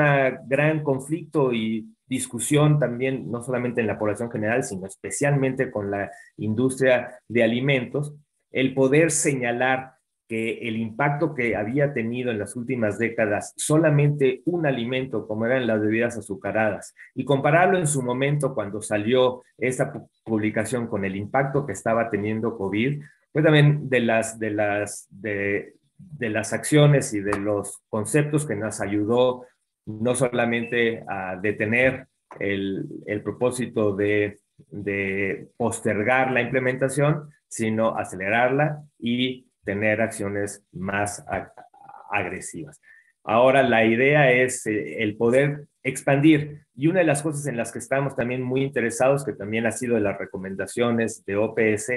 gran conflicto y discusión también, no solamente en la población general, sino especialmente con la industria de alimentos, el poder señalar que el impacto que había tenido en las últimas décadas solamente un alimento, como eran las bebidas azucaradas, y compararlo en su momento cuando salió esta publicación con el impacto que estaba teniendo COVID, pues también de las, de las, de, las acciones y de los conceptos que nos ayudó no solamente a detener el, propósito de, de postergar la implementación, sino acelerarla y tener acciones más agresivas. Ahora, la idea es eh, el poder expandir. Y una de las cosas en las que estamos también muy interesados, que también ha sido de las recomendaciones de OPS,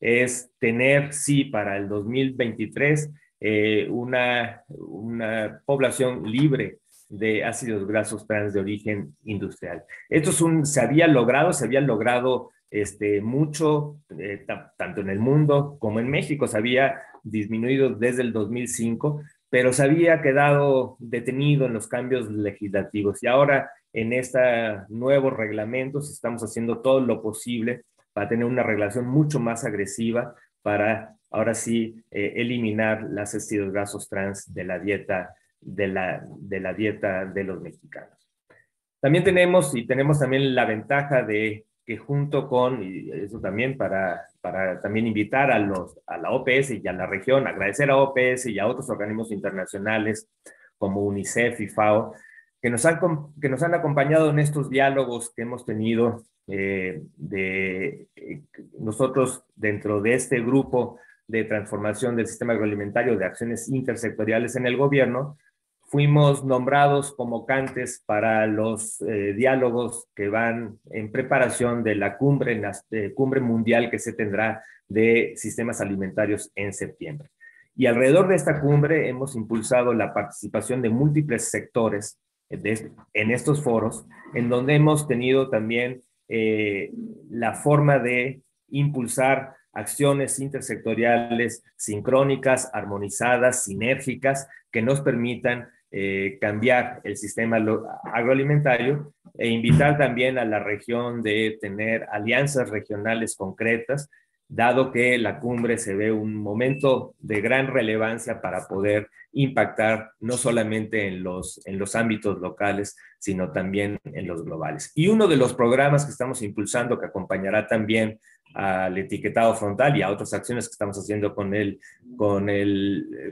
es tener, sí, para el 2023, eh, una, una población libre de ácidos grasos trans de origen industrial. Esto se había logrado, se había logrado este, mucho, eh, tanto en el mundo como en México. Se había disminuido desde el 2005, pero se había quedado detenido en los cambios legislativos. Y ahora, en este nuevo reglamento, estamos haciendo todo lo posible para tener una regulación mucho más agresiva para, ahora sí, eh, eliminar las ácidos grasos trans de la dieta de la, de la dieta de los mexicanos. También tenemos, y tenemos también la ventaja de que junto con, y eso también para, también invitar a, los, a la OPS y a la región, agradecer a OPS y a otros organismos internacionales como UNICEF y FAO, que nos han, que nos han acompañado en estos diálogos que hemos tenido eh, de eh, nosotros dentro de este grupo de transformación del sistema agroalimentario de acciones intersectoriales en el gobierno, fuimos nombrados como cantes para los eh, diálogos que van en preparación de la cumbre, en la, eh, cumbre mundial que se tendrá de sistemas alimentarios en septiembre. Y alrededor de esta cumbre hemos impulsado la participación de múltiples sectores eh, en estos foros, en donde hemos tenido también la forma de impulsar acciones intersectoriales sincrónicas, armonizadas, sinérgicas, que nos permitan eh, cambiar el sistema agroalimentario e invitar también a la región de tener alianzas regionales concretas, dado que la cumbre se ve un momento de gran relevancia para poder impactar no solamente en los, en los ámbitos locales, sino también en los globales. Y uno de los programas que estamos impulsando, que acompañará también al etiquetado frontal y a otras acciones que estamos haciendo con el, con,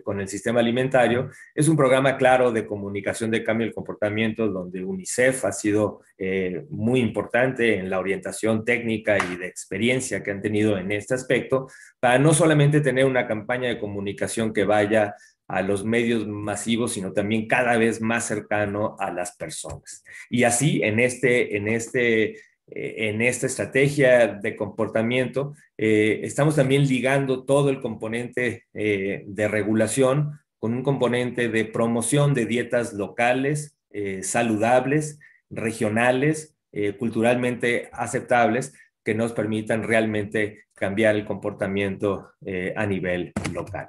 con el sistema alimentario. Es un programa claro de comunicación de cambio de comportamiento donde UNICEF ha sido eh, muy importante en la orientación técnica y de experiencia que han tenido en este aspecto, para no solamente tener una campaña de comunicación que vaya a los medios masivos, sino también cada vez más cercano a las personas. Y así, en este, en este eh, en esta estrategia de comportamiento, eh, estamos también ligando todo el componente eh, de regulación con un componente de promoción de dietas locales, saludables, regionales, culturalmente aceptables, que nos permitan realmente cambiar el comportamiento a nivel local.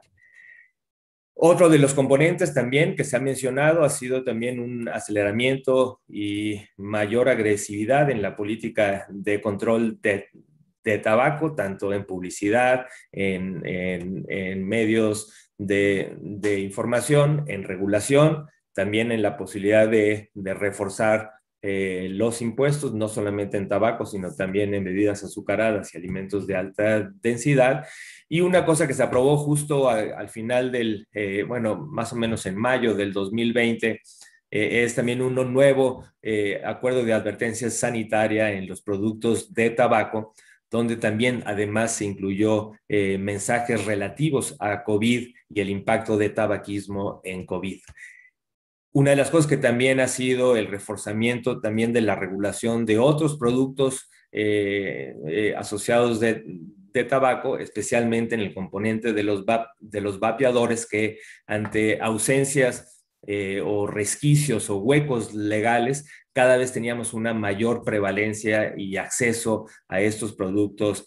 Otro de los componentes también que se ha mencionado ha sido también un aceleramiento y mayor agresividad en la política de control de, tabaco, tanto en publicidad, en, medios de, información, en regulación, también en la posibilidad de reforzar eh, los impuestos, no solamente en tabaco, sino también en bebidas azucaradas y alimentos de alta densidad. Y una cosa que se aprobó justo al final del, eh, bueno, más o menos en mayo del 2020, eh, es también un nuevo acuerdo de advertencia sanitaria en los productos de tabaco, donde también además se incluyó mensajes relativos a COVID y el impacto de tabaquismo en COVID. Una de las cosas que también ha sido el reforzamiento también de la regulación de otros productos eh, eh, asociados de, tabaco, especialmente en el componente de los, vapeadores que ante ausencias eh, o resquicios o huecos legales, cada vez teníamos una mayor prevalencia y acceso a estos productos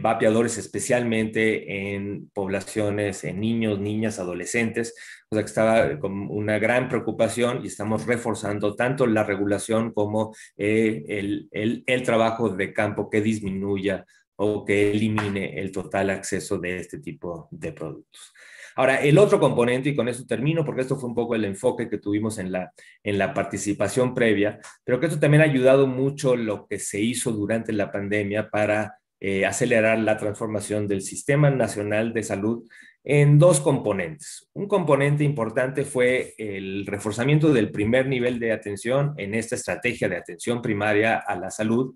vapeadores, especialmente en poblaciones, en niños, niñas, adolescentes, o sea que estaba con una gran preocupación y estamos reforzando tanto la regulación como eh, el, el, el trabajo de campo que disminuya o que elimine el total acceso de este tipo de productos. Ahora, el otro componente, y con esto termino, porque esto fue un poco el enfoque que tuvimos en la, en la participación previa, pero que esto también ha ayudado mucho lo que se hizo durante la pandemia para eh, acelerar la transformación del Sistema Nacional de Salud en dos componentes. Un componente importante fue el reforzamiento del primer nivel de atención en esta estrategia de atención primaria a la salud,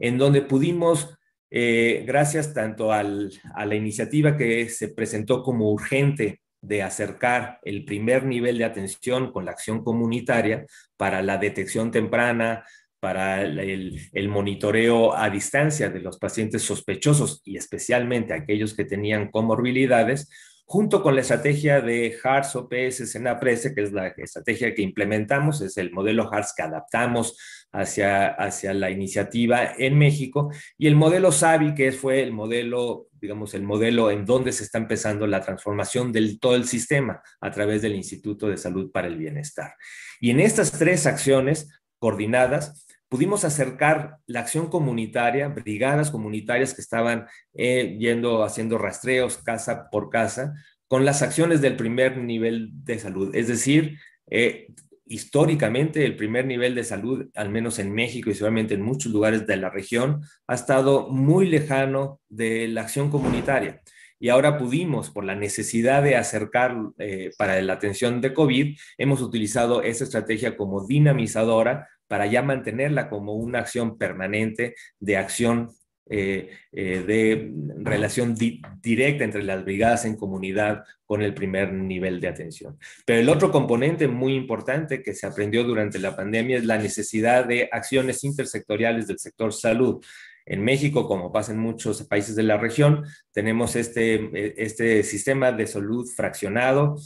en donde pudimos, eh, gracias tanto a la iniciativa que se presentó como urgente de acercar el primer nivel de atención con la acción comunitaria para la detección temprana, para el, monitoreo a distancia de los pacientes sospechosos y especialmente aquellos que tenían comorbilidades, junto con la estrategia de HARS OPS SENAPRESE, que es la estrategia que implementamos, es el modelo HARS que adaptamos hacia, hacia la iniciativa en México, y el modelo SAVI, que fue el modelo digamos, el modelo en donde se está empezando la transformación del todo el sistema a través del Instituto de Salud para el Bienestar. Y en estas tres acciones coordinadas pudimos acercar la acción comunitaria, brigadas comunitarias que estaban eh, yendo haciendo rastreos casa por casa, con las acciones del primer nivel de salud. Es decir, eh, históricamente el primer nivel de salud, al menos en México y seguramente en muchos lugares de la región, ha estado muy lejano de la acción comunitaria. Y ahora pudimos, por la necesidad de acercar eh, para la atención de COVID, hemos utilizado esa estrategia como dinamizadora para ya mantenerla como una acción permanente de acción eh, eh, de relación directa entre las brigadas en comunidad con el primer nivel de atención. Pero el otro componente muy importante que se aprendió durante la pandemia es la necesidad de acciones intersectoriales del sector salud. En México, como pasa en muchos países de la región, tenemos este, eh, este sistema de salud fraccionado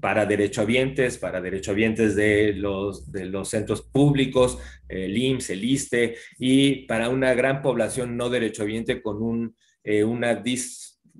para derechohabientes, para derechohabientes de los, de los centros públicos, el IMSS, el ISTE, y para una gran población no derechohabiente con eh, una,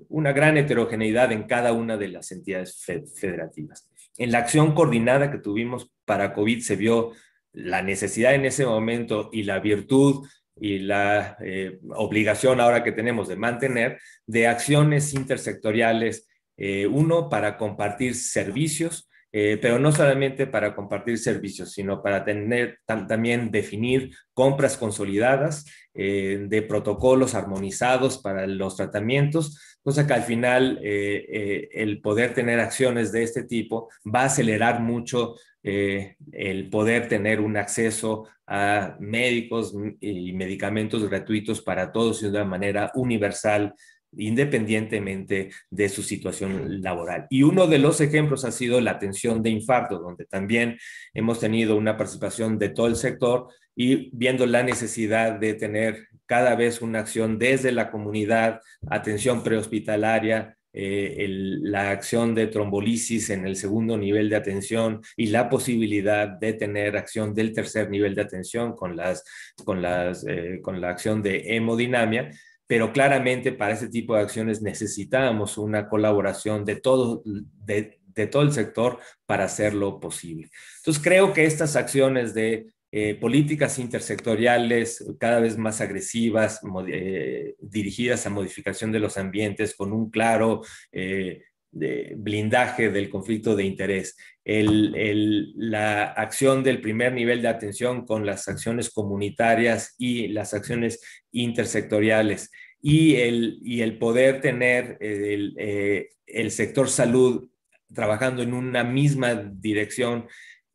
una gran heterogeneidad en cada una de las entidades federativas. En la acción coordinada que tuvimos para COVID se vio la necesidad en ese momento y la virtud y la eh, obligación ahora que tenemos de mantener de acciones intersectoriales eh, uno, para compartir servicios, eh, pero no solamente para compartir servicios, sino para tener también definir compras consolidadas eh, de protocolos armonizados para los tratamientos, cosa que al final el poder tener acciones de este tipo va a acelerar mucho el poder tener un acceso a médicos y medicamentos gratuitos para todos y de una manera universal independientemente de su situación laboral. Y uno de los ejemplos ha sido la atención de infarto, donde también hemos tenido una participación de todo el sector y viendo la necesidad de tener cada vez una acción desde la comunidad, atención prehospitalaria, eh, la acción de trombolisis en el segundo nivel de atención y la posibilidad de tener acción del tercer nivel de atención con, las, con, las, eh, con la acción de hemodinamia, pero claramente para ese tipo de acciones necesitábamos una colaboración de todo, el sector para hacerlo posible. Entonces creo que estas acciones de eh, políticas intersectoriales cada vez más agresivas, eh, dirigidas a modificación de los ambientes con un claro eh, blindaje del conflicto de interés el, la acción del primer nivel de atención con las acciones comunitarias y las acciones intersectoriales y el, y el poder tener eh, el, eh, el sector salud trabajando en una misma dirección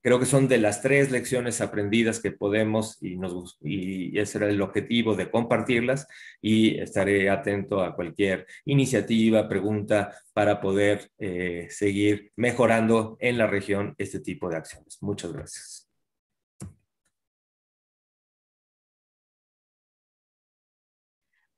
Creo que son de las tres lecciones aprendidas que podemos y, nos, y ese era el objetivo de compartirlas y estaré atento a cualquier iniciativa, pregunta para poder eh, seguir mejorando en la región este tipo de acciones. Muchas gracias.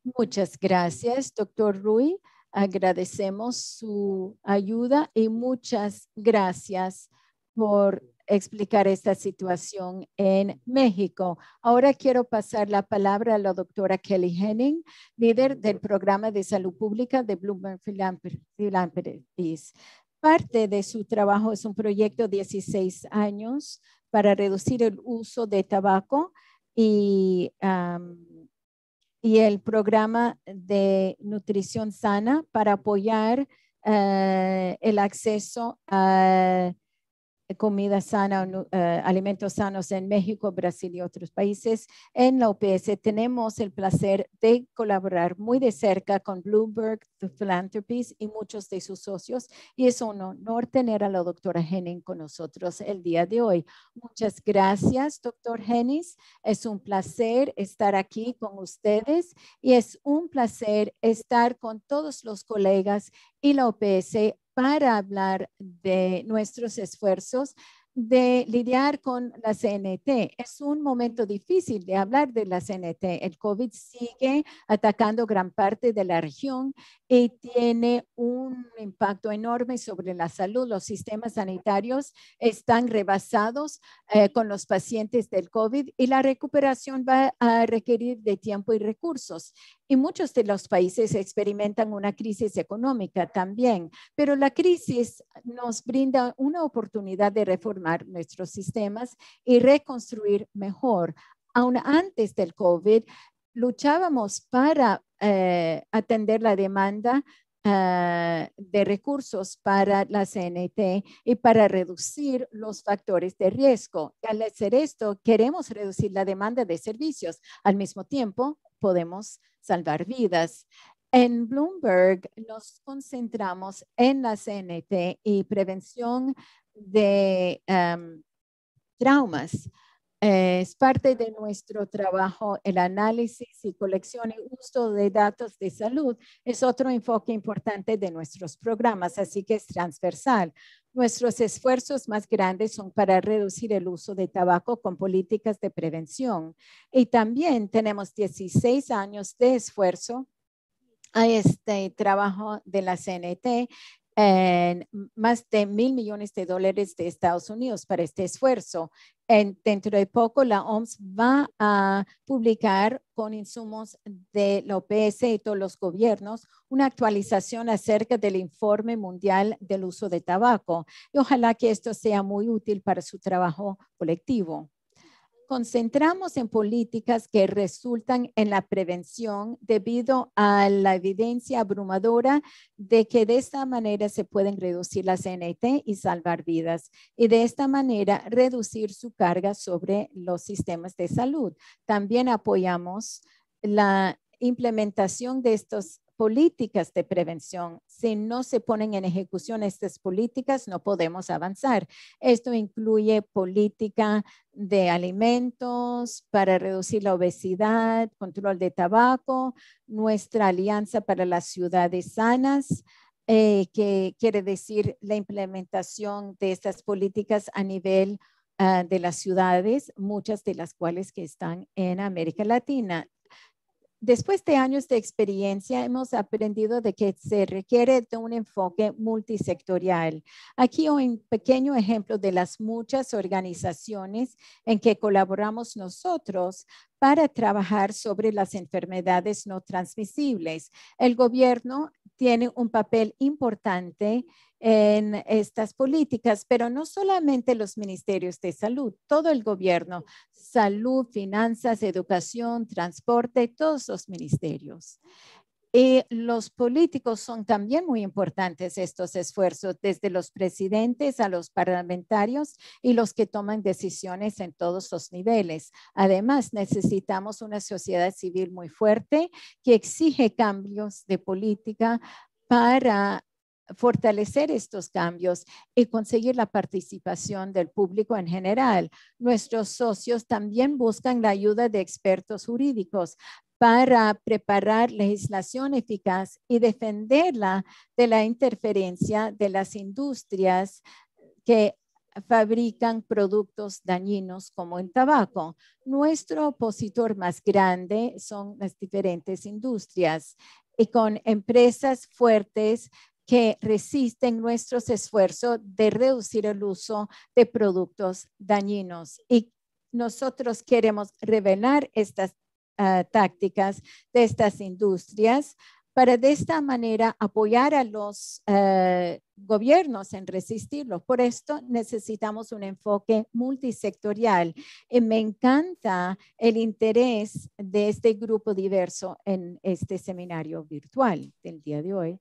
Muchas gracias, doctor Rui. Agradecemos su ayuda y muchas gracias por explicar esta situación en México. Ahora quiero pasar la palabra a la doctora Kelly Henning, líder del programa de salud pública de Bloomberg Philanthropies. Parte de su trabajo es un proyecto de 16 años para reducir el uso de tabaco y, el programa de nutrición sana para apoyar eh, el acceso a eh, comida sana, eh, alimentos sanos en México, Brasil y otros países. En la OPS tenemos el placer de colaborar muy de cerca con Bloomberg, The Philanthropies y muchos de sus socios. Y es un honor tener a la doctora Henning con nosotros el día de hoy. Muchas gracias, doctor Hennis. Es un placer estar aquí con ustedes y es un placer estar con todos los colegas y la OPS para hablar de nuestros esfuerzos de lidiar con la CNT. Es un momento difícil de hablar de la CNT. El COVID sigue atacando gran parte de la región y tiene un impacto enorme sobre la salud. Los sistemas sanitarios están rebasados eh, con los pacientes del COVID y la recuperación va a requerir de tiempo y recursos. Y muchos de los países experimentan una crisis económica también, pero la crisis nos brinda una oportunidad de reforma nuestros sistemas y reconstruir mejor. Aún antes del COVID, luchábamos para eh, atender la demanda eh, de recursos para la CNT y para reducir los factores de riesgo. Al hacer esto, queremos reducir la demanda de servicios. Al mismo tiempo, podemos salvar vidas. En Bloomberg nos concentramos en la CNT y prevención de em, traumas. Eh, es parte de nuestro trabajo el análisis y colección y uso de datos de salud. Es otro enfoque importante de nuestros programas, así que es transversal. Nuestros esfuerzos más grandes son para reducir el uso de tabaco con políticas de prevención. Y también tenemos 16 años de esfuerzo este trabajo de la CNT en más de mil millones de dólares de Estados Unidos para este esfuerzo. dentro de poco, la OMS va a publicar con insumos de la OPS y todos los gobiernos una actualización acerca del informe mundial del uso de tabaco. Y ojalá que esto sea muy útil para su trabajo colectivo concentramos en políticas que resultan en la prevención debido a la evidencia abrumadora de que de esta manera se pueden reducir las NT y salvar vidas y de esta manera reducir su carga sobre los sistemas de salud. También apoyamos la implementación de estos políticas de prevención. Si no se ponen en ejecución estas políticas, no podemos avanzar. Esto incluye política de alimentos para reducir la obesidad, control de tabaco, nuestra alianza para las ciudades sanas, eh, que quiere decir la implementación de estas políticas a nivel ah, de las ciudades, muchas de las cuales que están en América Latina. Después de años de experiencia, hemos aprendido de que se requiere de un enfoque multisectorial. Aquí un pequeño ejemplo de las muchas organizaciones en que colaboramos nosotros para trabajar sobre las enfermedades no transmisibles. El gobierno tiene un papel importante en estas políticas, pero no solamente los ministerios de salud, todo el gobierno, salud, finanzas, educación, transporte, todos los ministerios. Y eh, los políticos son también muy importantes estos esfuerzos, desde los presidentes a los parlamentarios y los que toman decisiones en todos los niveles. Además, necesitamos una sociedad civil muy fuerte que exige cambios de política para fortalecer estos cambios y conseguir la participación del público en general. Nuestros socios también buscan la ayuda de expertos jurídicos para preparar legislación eficaz y defenderla de la interferencia de las industrias que fabrican productos dañinos como el tabaco. Nuestro opositor más grande son las diferentes industrias y con empresas fuertes que resisten nuestros esfuerzos de reducir el uso de productos dañinos. Y nosotros queremos revelar estas Ah, tácticas de estas industrias para de esta manera apoyar a los eh, gobiernos en resistirlos. Por esto necesitamos un enfoque multisectorial. Y me encanta el interés de este grupo diverso en este seminario virtual del día de hoy.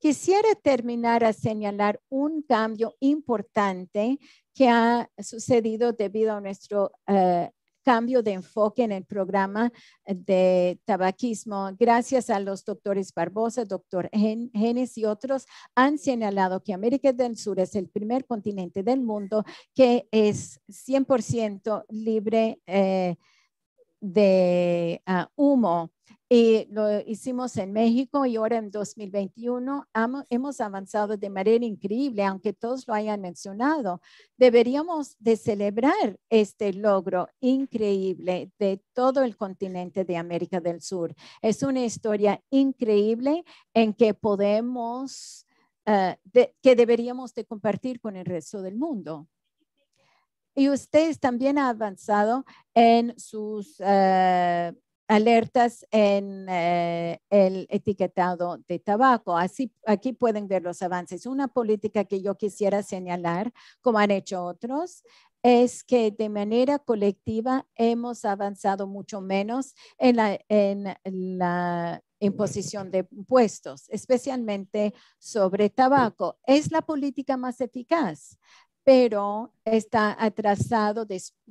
Quisiera terminar a señalar un cambio importante que ha sucedido debido a nuestro eh, cambio de enfoque en el programa eh, de tabaquismo. Gracias a los doctores Barbosa, doctor Genes y otros, han señalado que América del Sur es el primer continente del mundo que es 100% libre. Eh, de ah, humo y lo hicimos en México y ahora en 2021 hemos avanzado de manera increíble, aunque todos lo hayan mencionado. Deberíamos de celebrar este logro increíble de todo el continente de América del Sur. Es una historia increíble en que podemos, ah, que deberíamos de compartir con el resto del mundo y ustedes también han avanzado en sus eh, alertas en eh, el etiquetado de tabaco. Así, aquí pueden ver los avances. Una política que yo quisiera señalar, como han hecho otros, es que de manera colectiva hemos avanzado mucho menos en la, en la imposición de impuestos, especialmente sobre tabaco. Es la política más eficaz, pero está atrasado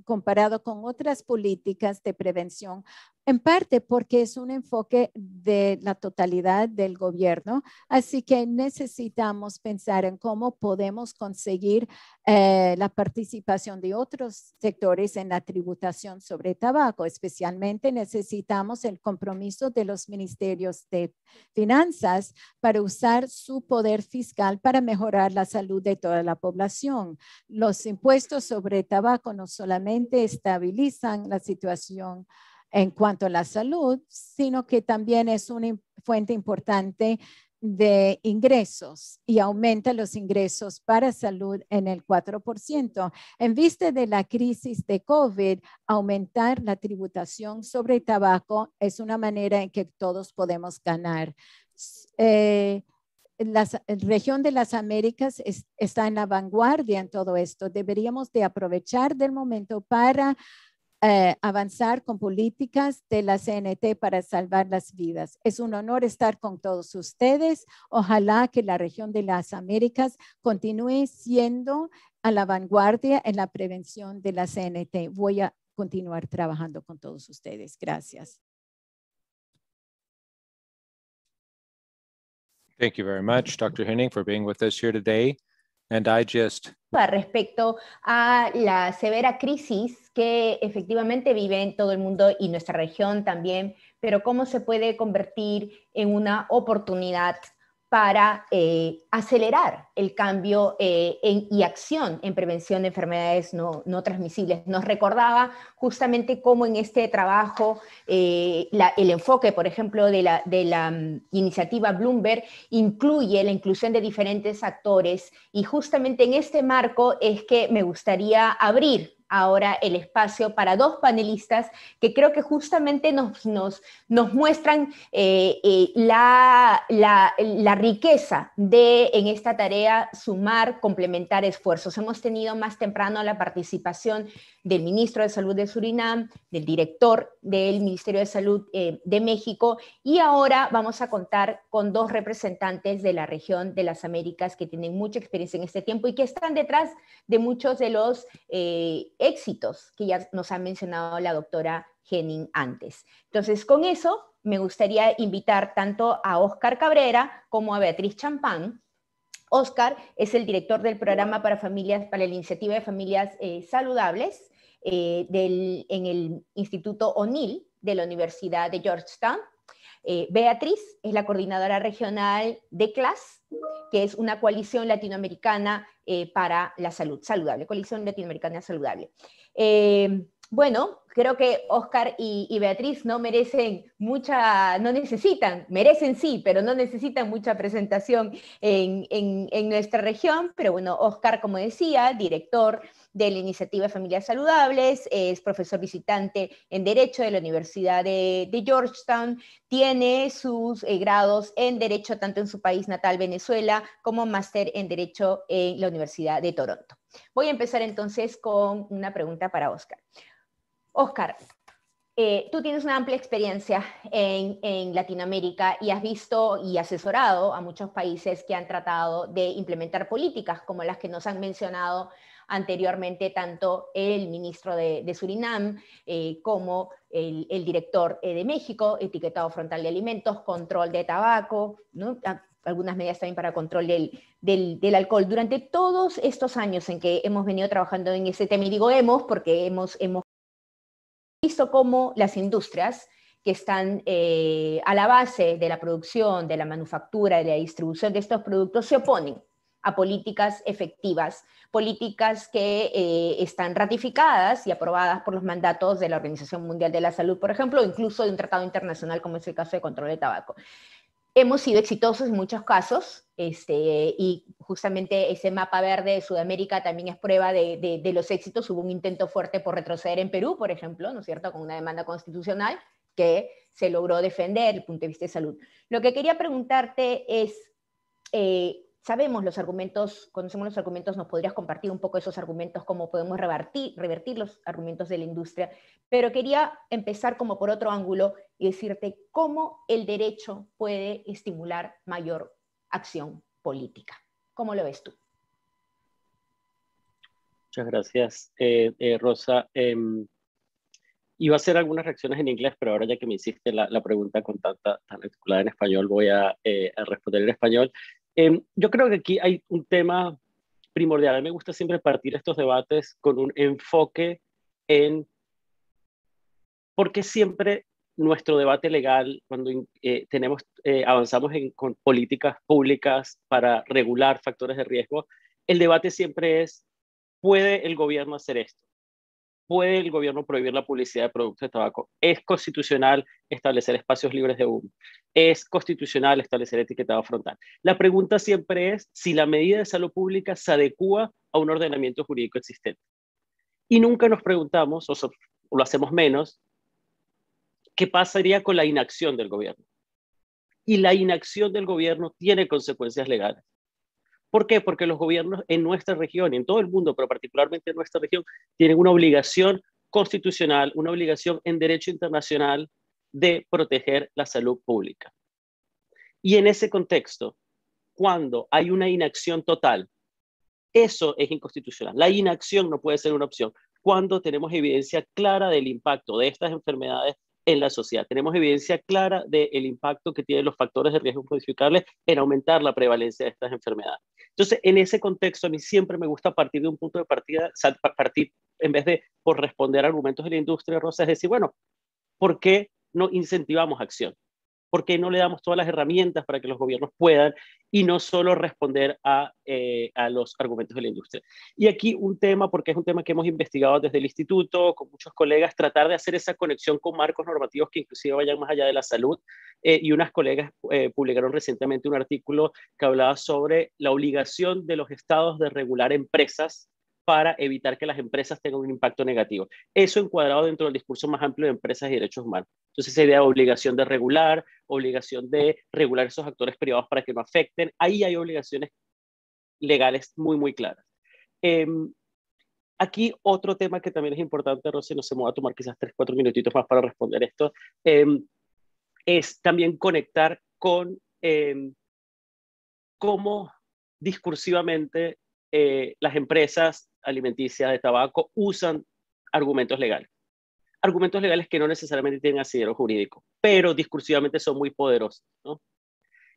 comparado con otras políticas de prevención, en parte porque es un enfoque de la totalidad del gobierno. Así que necesitamos pensar en cómo podemos conseguir eh, la participación de otros sectores en la tributación sobre tabaco. Especialmente necesitamos el compromiso de los ministerios de finanzas para usar su poder fiscal para mejorar la salud de toda la población. Los impuestos sobre tabaco no solamente estabilizan la situación en cuanto a la salud, sino que también es una fuente importante de ingresos y aumenta los ingresos para salud en el 4%. En vista de la crisis de COVID, aumentar la tributación sobre tabaco es una manera en que todos podemos ganar. Eh, la región de las Américas está en la vanguardia en todo esto. Deberíamos de aprovechar del momento para eh, avanzar con políticas de la CNT para salvar las vidas. Es un honor estar con todos ustedes. Ojalá que la región de las Américas continúe siendo a la vanguardia en la prevención de la CNT. Voy a continuar trabajando con todos ustedes. Gracias. Thank you very much, Dr. Henning, for being with us here today. And I just... Respecto a la severa crisis que efectivamente vive en todo el mundo y nuestra región también, pero cómo se puede convertir en una oportunidad para eh, acelerar el cambio eh, y acción en prevención de enfermedades no, transmisibles. Nos recordaba justamente cómo en este trabajo eh, el enfoque, por ejemplo, de la, mm, iniciativa Bloomberg incluye la inclusión de diferentes actores y justamente en este marco es que me gustaría abrir ahora el espacio para dos panelistas que creo que justamente nos, nos, muestran eh, eh, la, riqueza de en esta tarea sumar, complementar esfuerzos. Hemos tenido más temprano la participación del ministro de Salud de Surinam, del director del Ministerio de Salud eh, de México y ahora vamos a contar con dos representantes de la región de las Américas que tienen mucha experiencia en este tiempo y que están detrás de muchos de los éxitos que ya nos ha mencionado la doctora Henning antes. Entonces, con eso me gustaría invitar tanto a Oscar Cabrera como a Beatriz Champán. Oscar es el director del programa para familias, para la iniciativa de familias eh, saludables eh, en el Instituto O'Neill de la Universidad de Georgetown. Eh, Beatriz es la coordinadora regional de CLAS, que es una coalición latinoamericana eh, para la salud saludable, coalición latinoamericana saludable. Eh, bueno, creo que Oscar y, Beatriz no merecen mucha, no necesitan, merecen sí, pero no necesitan mucha presentación en, nuestra región. Pero bueno, Oscar, como decía, director de la iniciativa Familias Saludables, es profesor visitante en Derecho de la Universidad de, Georgetown, tiene sus eh, grados en Derecho tanto en su país natal, Venezuela, como máster en Derecho en la Universidad de Toronto. Voy a empezar entonces con una pregunta para Oscar. Oscar, eh, tú tienes una amplia experiencia en, Latinoamérica y has visto y asesorado a muchos países que han tratado de implementar políticas como las que nos han mencionado anteriormente tanto el ministro de, Surinam eh, como el, director eh, de México, etiquetado frontal de alimentos, control de tabaco, ah, algunas medidas también para control del, alcohol. Durante todos estos años en que hemos venido trabajando en ese tema, y digo hemos porque hemos visto cómo las industrias que están eh, a la base de la producción, de la manufactura, de la distribución de estos productos, se oponen a políticas efectivas, políticas que eh, están ratificadas y aprobadas por los mandatos de la Organización Mundial de la Salud, por ejemplo, o incluso de un tratado internacional como es el caso de control de tabaco. Hemos sido exitosos en muchos casos este, y justamente ese mapa verde de Sudamérica también es prueba de, los éxitos. Hubo un intento fuerte por retroceder en Perú, por ejemplo, ¿no es cierto?, con una demanda constitucional que se logró defender desde el punto de vista de salud. Lo que quería preguntarte es, eh, sabemos los argumentos, conocemos los argumentos, nos podrías compartir un poco esos argumentos, cómo podemos revertir, revertir los argumentos de la industria, pero quería empezar como por otro ángulo y decirte cómo el derecho puede estimular mayor acción política. ¿Cómo lo ves tú? Muchas gracias, eh, eh, Rosa. Em, iba a hacer algunas reacciones en inglés, pero ahora ya que me hiciste la, pregunta con tanta tan articulada en español, voy a, eh, a responder en español. Em, yo creo que aquí hay un tema primordial. me gusta siempre partir estos debates con un enfoque en porque siempre nuestro debate legal, cuando eh, tenemos, eh, avanzamos en, con políticas públicas para regular factores de riesgo, el debate siempre es, ¿puede el gobierno hacer esto? puede el gobierno prohibir la publicidad de productos de tabaco. Es constitucional establecer espacios libres de humo. Es constitucional establecer etiquetado frontal. La pregunta siempre es si la medida de salud pública se adecua a un ordenamiento jurídico existente. Y nunca nos preguntamos, o, o lo hacemos menos, qué pasaría con la inacción del gobierno. Y la inacción del gobierno tiene consecuencias legales. ¿Por qué? Porque los gobiernos en nuestra región, y en todo el mundo, pero particularmente en nuestra región, tienen una obligación constitucional, una obligación en derecho internacional de proteger la salud pública. Y en ese contexto, cuando hay una inacción total, eso es inconstitucional. La inacción no puede ser una opción. Cuando tenemos evidencia clara del impacto de estas enfermedades en la sociedad. Tenemos evidencia clara del impacto que tienen los factores de riesgo modificables en aumentar la prevalencia de estas enfermedades. Entonces, en ese contexto, a mí siempre me gusta partir de un punto de partida, partir, en vez de por responder argumentos de la industria rosa, es decir, bueno, ¿por qué no incentivamos acción? ¿Por qué no le damos todas las herramientas para que los gobiernos puedan y no solo responder eh, a, los argumentos de la industria? Y aquí un tema, porque es un tema que hemos investigado desde el instituto, con muchos colegas, tratar de hacer esa conexión con marcos normativos que inclusive vayan más allá de la salud. Eh, y unas colegas eh, publicaron recientemente un artículo que hablaba sobre la obligación de los estados de regular empresas para evitar que las empresas tengan un impacto negativo. Eso encuadrado dentro del discurso más amplio de empresas y derechos humanos. Entonces esa idea de obligación de regular, obligación de regular esos actores privados para que no afecten. Ahí hay obligaciones legales muy, muy claras. Em, aquí otro tema que también es importante, Rosy, no se me va a tomar quizás tres, cuatro minutitos más para responder esto, em, es también conectar con em, cómo discursivamente eh, las empresas Alimenticia de tabaco, usan argumentos legales. Argumentos legales que no necesariamente tienen asidero jurídico, pero discursivamente son muy poderosos.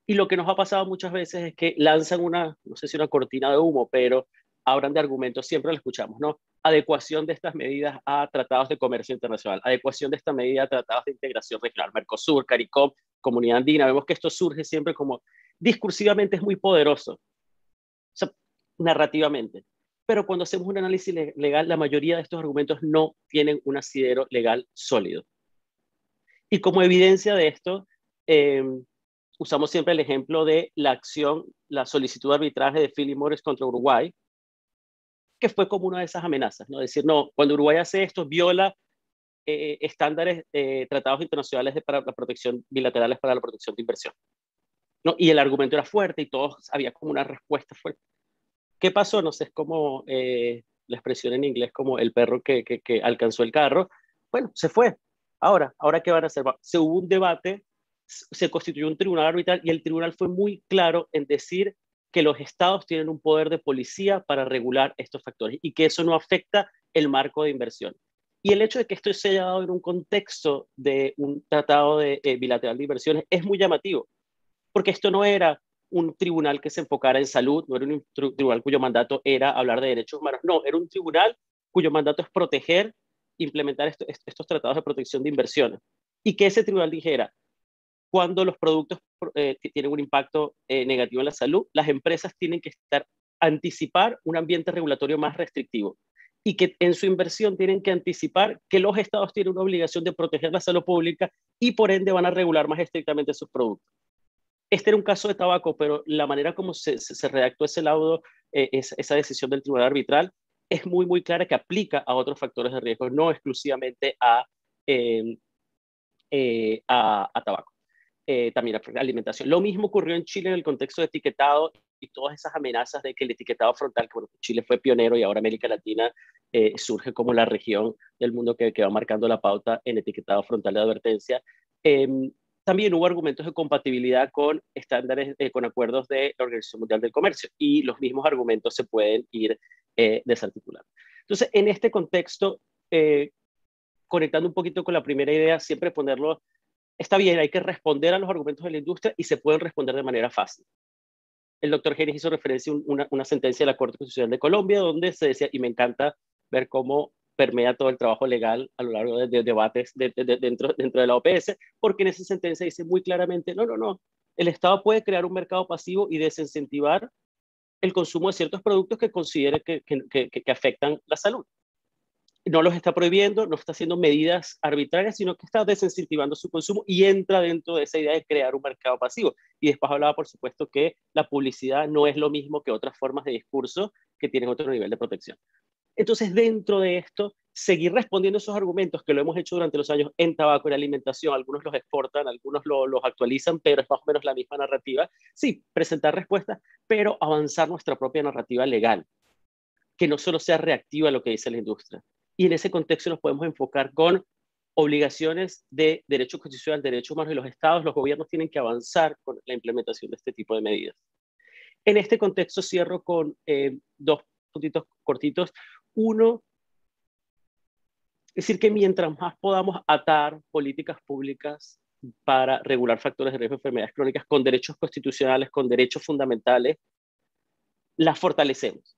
Y lo que nos ha pasado muchas veces es que lanzan una, no sé si una cortina de humo, pero hablan de argumentos, siempre lo escuchamos, ¿no? Adecuación de estas medidas a tratados de comercio internacional, adecuación de esta medida a tratados de integración regional, Mercosur, CARICOM, Comunidad Andina. Vemos que esto surge siempre como discursivamente es muy poderoso, narrativamente pero cuando hacemos un análisis legal, la mayoría de estos argumentos no tienen un asidero legal sólido. Y como evidencia de esto, em, usamos siempre el ejemplo de la acción, la solicitud de arbitraje de Philip Morris contra Uruguay, que fue como una de esas amenazas, ¿no? Decir, no, cuando Uruguay hace esto, viola eh, estándares, eh, tratados internacionales de, para la protección, bilaterales para la protección de inversión. Y el argumento era fuerte y todos había como una respuesta fuerte. ¿Qué pasó? No sé, es como eh, la expresión en inglés, como el perro que, alcanzó el carro. Bueno, se fue. Ahora, ¿ahora qué van a hacer? Se hubo un debate, se constituyó un tribunal arbitral y el tribunal fue muy claro en decir que los estados tienen un poder de policía para regular estos factores y que eso no afecta el marco de inversión. Y el hecho de que esto se haya dado en un contexto de un tratado de, eh, bilateral de inversiones es muy llamativo, porque esto no era un tribunal que se enfocara en salud, no era un tribunal cuyo mandato era hablar de derechos humanos, no, era un tribunal cuyo mandato es proteger, implementar estos tratados de protección de inversiones. Y que ese tribunal dijera, cuando los productos eh, tienen un impacto eh, negativo en la salud, las empresas tienen que estar, anticipar un ambiente regulatorio más restrictivo y que en su inversión tienen que anticipar que los estados tienen una obligación de proteger la salud pública y por ende van a regular más estrictamente sus productos este era un caso de tabaco, pero la manera como se, redactó ese laudo, eh, esa decisión del tribunal arbitral, es muy, muy clara que aplica a otros factores de riesgo, no exclusivamente a, em, eh, a, tabaco. Eh, también a alimentación. Lo mismo ocurrió en Chile en el contexto de etiquetado y todas esas amenazas de que el etiquetado frontal, que Chile fue pionero y ahora América Latina surge como la región del mundo que, que, va marcando la pauta en etiquetado frontal de advertencia, em, también hubo argumentos de compatibilidad con estándares, eh, con acuerdos de la Organización Mundial del Comercio, y los mismos argumentos se pueden ir eh, desarticulando. Entonces, en este contexto, eh, conectando un poquito con la primera idea, siempre ponerlo, está bien, hay que responder a los argumentos de la industria y se pueden responder de manera fácil. El doctor Genes hizo referencia a una, una sentencia de la Corte Constitucional de Colombia donde se decía, y me encanta ver cómo permea todo el trabajo legal a lo largo de, debates dentro, dentro de la OPS, porque en esa sentencia dice muy claramente, no, no, no, el Estado puede crear un mercado pasivo y desincentivar el consumo de ciertos productos que considere que, que afectan la salud. No los está prohibiendo, no está haciendo medidas arbitrarias, sino que está desincentivando su consumo y entra dentro de esa idea de crear un mercado pasivo. Y después hablaba, por supuesto, que la publicidad no es lo mismo que otras formas de discurso que tienen otro nivel de protección. Entonces, dentro de esto, seguir respondiendo esos argumentos que lo hemos hecho durante los años en tabaco, y alimentación, algunos los exportan, algunos los actualizan, pero es más o menos la misma narrativa. Sí, presentar respuestas, pero avanzar nuestra propia narrativa legal, que no solo sea reactiva a lo que dice la industria. Y en ese contexto nos podemos enfocar con obligaciones de derecho constitucional, derechos humanos y los estados, los gobiernos tienen que avanzar con la implementación de este tipo de medidas. En este contexto cierro con eh, dos puntitos cortitos uno, es decir, que mientras más podamos atar políticas públicas para regular factores de riesgo de enfermedades crónicas con derechos constitucionales, con derechos fundamentales, las fortalecemos.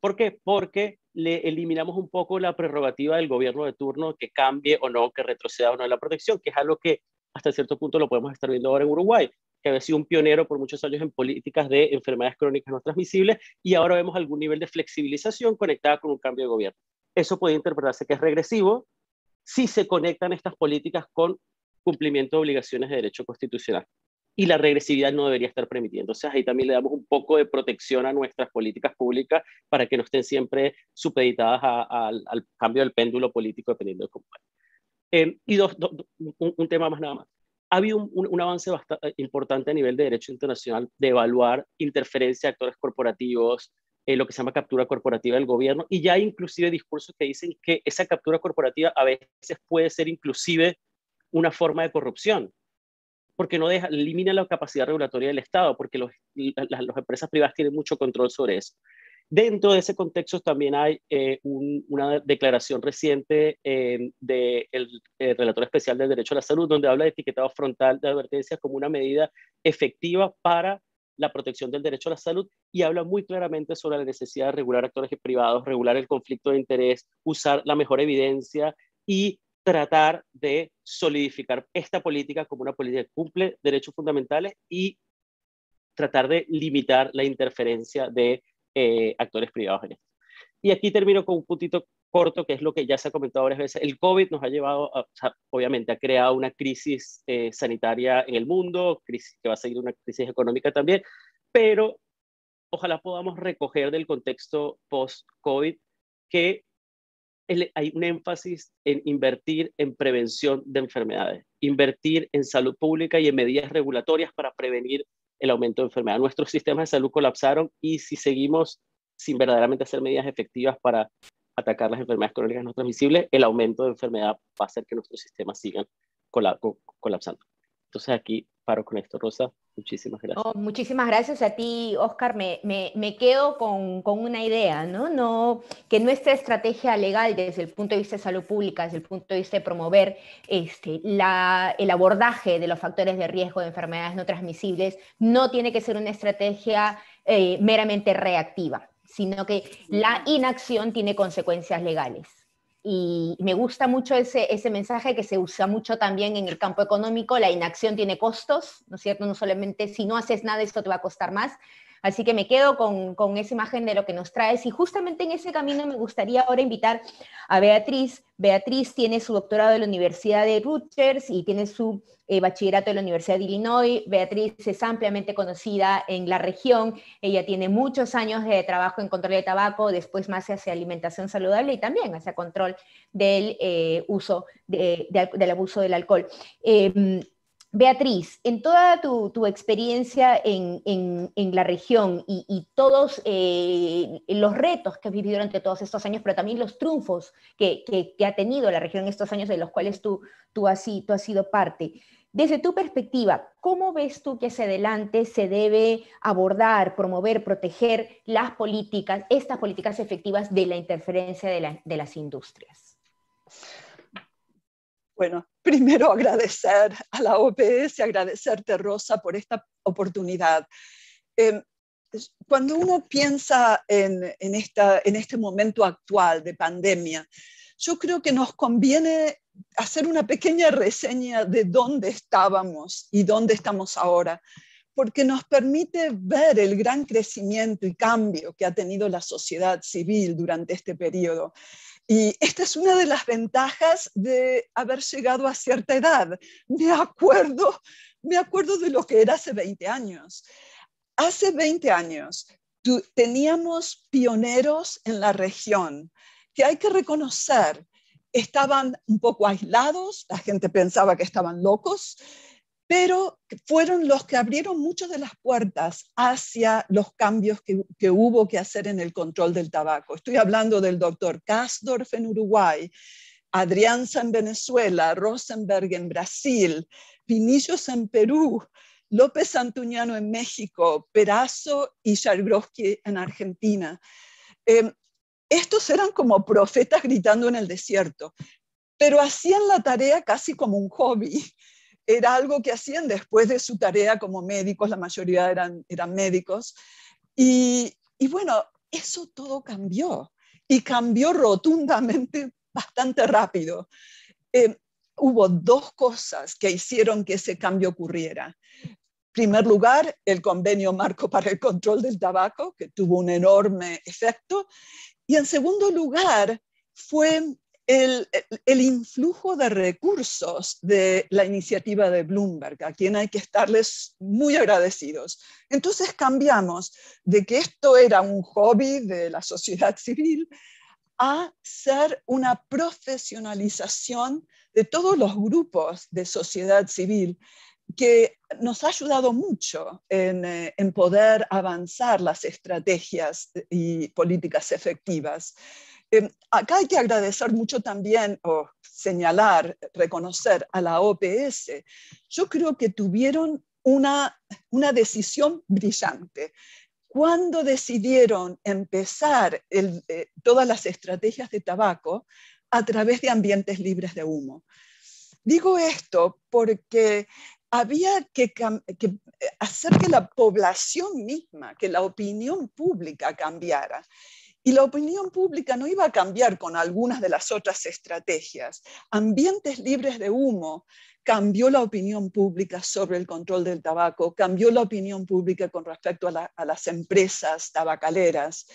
¿Por qué? Porque le eliminamos un poco la prerrogativa del gobierno de turno que cambie o no, que retroceda o no la protección, que es algo que hasta cierto punto lo podemos estar viendo ahora en Uruguay que había sido un pionero por muchos años en políticas de enfermedades crónicas no transmisibles, y ahora vemos algún nivel de flexibilización conectada con un cambio de gobierno. Eso puede interpretarse que es regresivo si se conectan estas políticas con cumplimiento de obligaciones de derecho constitucional. Y la regresividad no debería estar O sea, ahí también le damos un poco de protección a nuestras políticas públicas para que no estén siempre supeditadas al, cambio del péndulo político dependiendo de cómo. Eh, y dos, un tema más nada más ha habido un, avance bastante eh, importante a nivel de derecho internacional de evaluar interferencia de actores corporativos, eh, lo que se llama captura corporativa del gobierno, y ya hay inclusive discursos que dicen que esa captura corporativa a veces puede ser inclusive una forma de corrupción, porque no deja, elimina la capacidad regulatoria del Estado, porque las, las empresas privadas tienen mucho control sobre eso. Dentro de ese contexto también hay eh, una declaración reciente eh, del relator especial del derecho a la salud, donde habla de etiquetado frontal de advertencias como una medida efectiva para la protección del derecho a la salud y habla muy claramente sobre la necesidad de regular actores privados, regular el conflicto de interés, usar la mejor evidencia y tratar de solidificar esta política como una política que cumple derechos fundamentales y tratar de limitar la interferencia de eh, actores privados en esto. Y aquí termino con un puntito corto, que es lo que ya se ha comentado varias veces. El COVID nos ha llevado, obviamente, ha creado una crisis eh, sanitaria en el mundo, crisis, que va a seguir una crisis económica también, pero ojalá podamos recoger del contexto post-COVID que hay un énfasis en invertir en prevención de enfermedades, invertir en salud pública y en medidas regulatorias para prevenir el aumento de enfermedad. Nuestros sistemas de salud colapsaron y si seguimos sin verdaderamente hacer medidas efectivas para atacar las enfermedades crónicas no transmisibles, el aumento de enfermedad va a hacer que nuestros sistemas sigan colapsando. Entonces aquí paro con esto, Rosa. Muchísimas gracias. muchísimas gracias a ti, Oscar. Me, me, me quedo con, una idea, ¿no? ¿no? Que nuestra estrategia legal desde el punto de vista de salud pública, desde el punto de vista de promover este, la, el abordaje de los factores de riesgo de enfermedades no transmisibles, no tiene que ser una estrategia eh, meramente reactiva, sino que la inacción tiene consecuencias legales y me gusta mucho ese, mensaje que se usa mucho también en el campo económico, la inacción tiene costos, ¿no es cierto? No solamente si no haces nada, esto te va a costar más, Así que me quedo con, esa imagen de lo que nos traes y justamente en ese camino me gustaría ahora invitar a Beatriz. Beatriz tiene su doctorado de la Universidad de Rutgers y tiene su eh, bachillerato de la Universidad de Illinois. Beatriz es ampliamente conocida en la región. Ella tiene muchos años de trabajo en control de tabaco, después más hacia alimentación saludable y también hacia control del eh, uso del abuso del alcohol. Em, Beatriz, en toda tu, experiencia en, la región y, todos eh, los retos que has vivido durante todos estos años, pero también los triunfos que, ha tenido la región en estos años de los cuales tú, has, tú sido parte, desde tu perspectiva, ¿cómo ves tú que hacia adelante se debe abordar, promover, proteger las políticas, estas políticas efectivas de la interferencia de, de las industrias? Bueno, primero agradecer a la OPS, agradecerte Rosa por esta oportunidad. Em, cuando uno piensa en, esta, en este momento actual de pandemia, yo creo que nos conviene hacer una pequeña reseña de dónde estábamos y dónde estamos ahora, porque nos permite ver el gran crecimiento y cambio que ha tenido la sociedad civil durante este periodo. Y esta es una de las ventajas de haber llegado a cierta edad. Me acuerdo, me acuerdo de lo que era hace 20 años. Hace 20 años teníamos pioneros en la región que hay que reconocer estaban un poco aislados, la gente pensaba que estaban locos, pero fueron los que abrieron muchas de las puertas hacia los cambios que, hubo que hacer en el control del tabaco. Estoy hablando del doctor Kasdorf en Uruguay, Adrianza en Venezuela, Rosenberg en Brasil, Pinillos en Perú, López Antuñano en México, Perazo y Yargroski en Argentina. Em, estos eran como profetas gritando en el desierto, pero hacían la tarea casi como un hobby era algo que hacían después de su tarea como médicos, la mayoría eran, eran médicos. Y, bueno, eso todo cambió y cambió rotundamente bastante rápido. Em, hubo dos cosas que hicieron que ese cambio ocurriera. En primer lugar, el convenio marco para el control del tabaco, que tuvo un enorme efecto. Y en segundo lugar, fue el, influjo de recursos de la iniciativa de Bloomberg, a quien hay que estarles muy agradecidos. Entonces cambiamos de que esto era un hobby de la sociedad civil a ser una profesionalización de todos los grupos de sociedad civil que nos ha ayudado mucho en eh, poder avanzar las estrategias y políticas efectivas. Eh, acá hay que agradecer mucho también, o señalar, reconocer a la OPS. Yo creo que tuvieron una, decisión brillante. Cuando decidieron empezar eh, todas las estrategias de tabaco a través de ambientes libres de humo. Digo esto porque había que, hacer que la población misma, que la opinión pública cambiara. Y la opinión pública no iba a cambiar con algunas de las otras estrategias. Ambientes libres de humo cambió la opinión pública sobre el control del tabaco, cambió la opinión pública con respecto a, las empresas tabacaleras.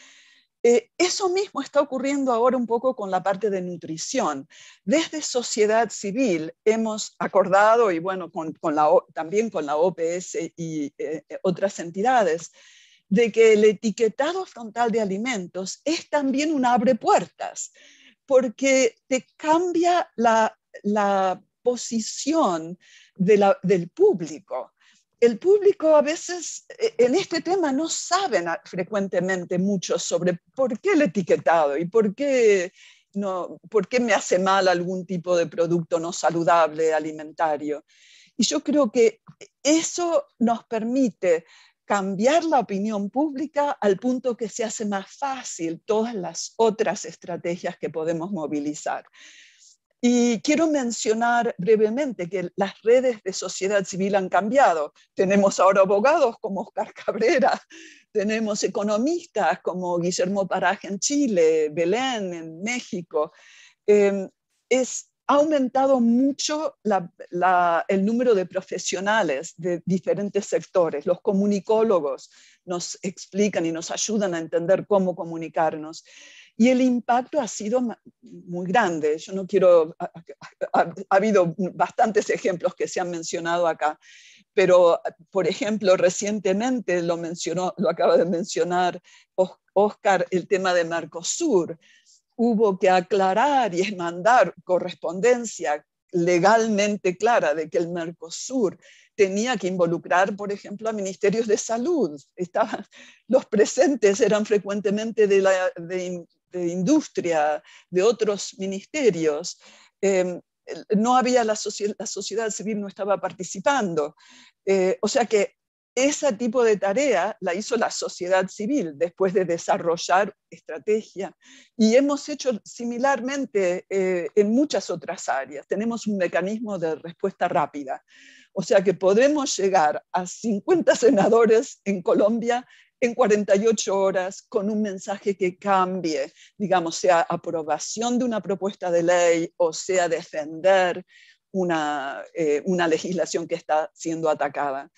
Eh, eso mismo está ocurriendo ahora un poco con la parte de nutrición. Desde sociedad civil hemos acordado, y bueno, también con la OPS y eh, eh, otras entidades, de que el etiquetado frontal de alimentos es también un abre puertas, porque te cambia la, posición de del público. El público a veces eh, en este tema no saben frecuentemente mucho sobre por qué el etiquetado y por qué no, ¿por qué me hace mal algún tipo de producto no saludable alimentario? Y yo creo que eso nos permite cambiar la opinión pública al punto que se hace más fácil todas las otras estrategias que podemos movilizar. Y quiero mencionar brevemente que las redes de sociedad civil han cambiado. Tenemos ahora abogados como Oscar Cabrera, tenemos economistas como Guillermo Paraje en Chile, Belén en México. Em, es ha aumentado mucho el número de profesionales de diferentes sectores. Los comunicólogos nos explican y nos ayudan a entender cómo comunicarnos. Y el impacto ha sido muy grande. Yo no quiero, ha, habido bastantes ejemplos que se han mencionado acá, pero por ejemplo, recientemente lo mencionó, lo acaba de mencionar Oscar, el tema de Mercosur hubo que aclarar y mandar correspondencia legalmente clara de que el Mercosur tenía que involucrar, por ejemplo, a ministerios de salud. Estaban, los presentes eran frecuentemente de, la, industria, de otros ministerios. Em, no había la, la, sociedad civil, no estaba participando. Eh, o sea que ese tipo de tarea la hizo la sociedad civil después de desarrollar estrategia y hemos hecho similarmente eh, en muchas otras áreas. Tenemos un mecanismo de respuesta rápida. O sea que podemos llegar a 50 senadores en Colombia en 48 horas con un mensaje que cambie, digamos, sea aprobación de una propuesta de ley o sea defender una eh, legislación que está siendo atacada.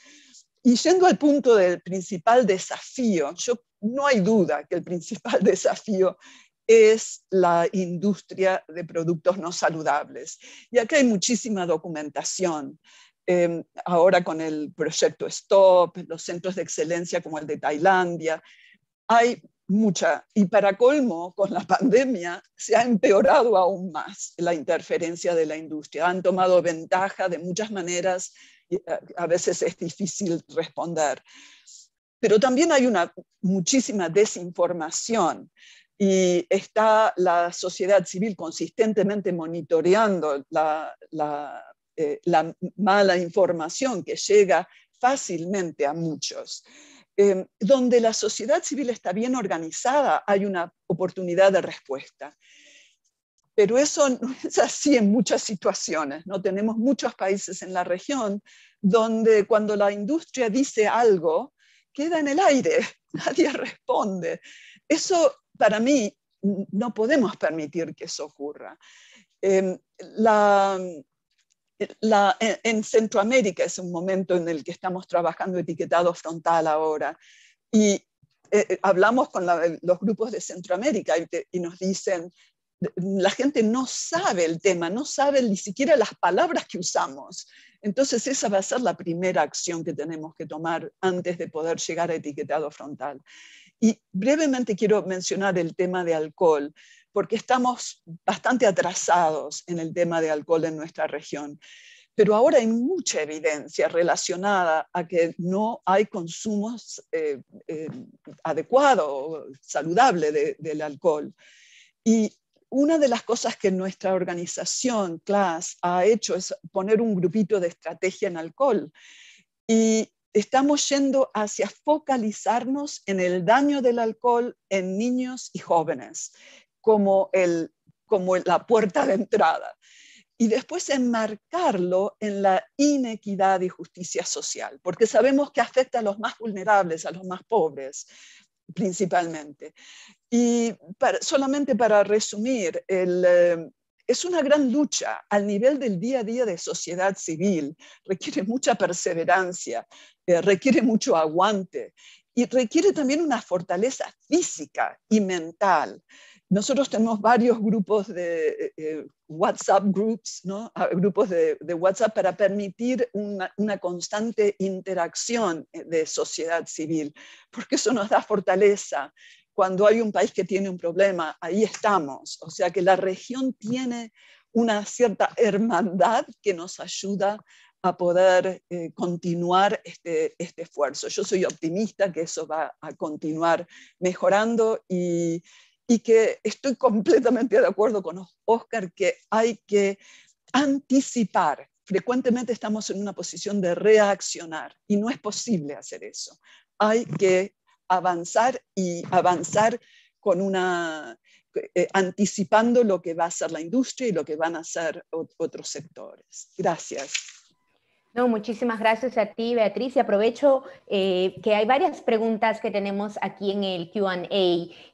Y yendo al punto del principal desafío, yo, no hay duda que el principal desafío es la industria de productos no saludables. Y acá hay muchísima documentación. Em, ahora con el proyecto STOP, los centros de excelencia como el de Tailandia, hay mucha. Y para colmo, con la pandemia se ha empeorado aún más la interferencia de la industria. Han tomado ventaja de muchas maneras eh, a veces es difícil responder. Pero también hay una muchísima desinformación y está la sociedad civil consistentemente monitoreando la, eh, mala información que llega fácilmente a muchos. Em, donde la sociedad civil está bien organizada, hay una oportunidad de respuesta. Pero eso no es así en muchas situaciones. ¿no? Tenemos muchos países en la región donde cuando la industria dice algo, queda en el aire, nadie responde. Eso para mí no podemos permitir que eso ocurra. Em, en, Centroamérica es un momento en el que estamos trabajando etiquetado frontal ahora y eh, eh, hablamos con los grupos de Centroamérica y nos dicen, la gente no sabe el tema, no sabe ni siquiera las palabras que usamos. Entonces esa va a ser la primera acción que tenemos que tomar antes de poder llegar a etiquetado frontal. Y brevemente quiero mencionar el tema de alcohol, porque estamos bastante atrasados en el tema de alcohol en nuestra región. Pero ahora hay mucha evidencia relacionada a que no hay consumos eh, eh, adecuado o saludable del alcohol. Y una de las cosas que nuestra organización, CLAS, ha hecho es poner un grupito de estrategia en alcohol. Y estamos yendo hacia focalizarnos en el daño del alcohol en niños y jóvenes, como, el, como la puerta de entrada. Y después enmarcarlo en la inequidad y justicia social, porque sabemos que afecta a los más vulnerables, a los más pobres principalmente. Y para, solamente para resumir, el, eh, es una gran lucha al nivel del día a día de sociedad civil, requiere mucha perseverancia, eh, requiere mucho aguante y requiere también una fortaleza física y mental. Nosotros tenemos varios grupos de eh, WhatsApp groups, ¿no? Ah, grupos de, WhatsApp para permitir una, una, constante interacción de sociedad civil, porque eso nos da fortaleza, cuando hay un país que tiene un problema, ahí estamos. O sea que la región tiene una cierta hermandad que nos ayuda a poder eh, continuar este, este, esfuerzo. Yo soy optimista que eso va a continuar mejorando y, y que estoy completamente de acuerdo con Oscar que hay que anticipar. Frecuentemente estamos en una posición de reaccionar y no es posible hacer eso. Hay que avanzar y avanzar con una, eh, anticipando lo que va a ser la industria y lo que van a ser otros sectores. Gracias. No, muchísimas gracias a ti, Beatriz. Y aprovecho eh, que hay varias preguntas que tenemos aquí en el QA.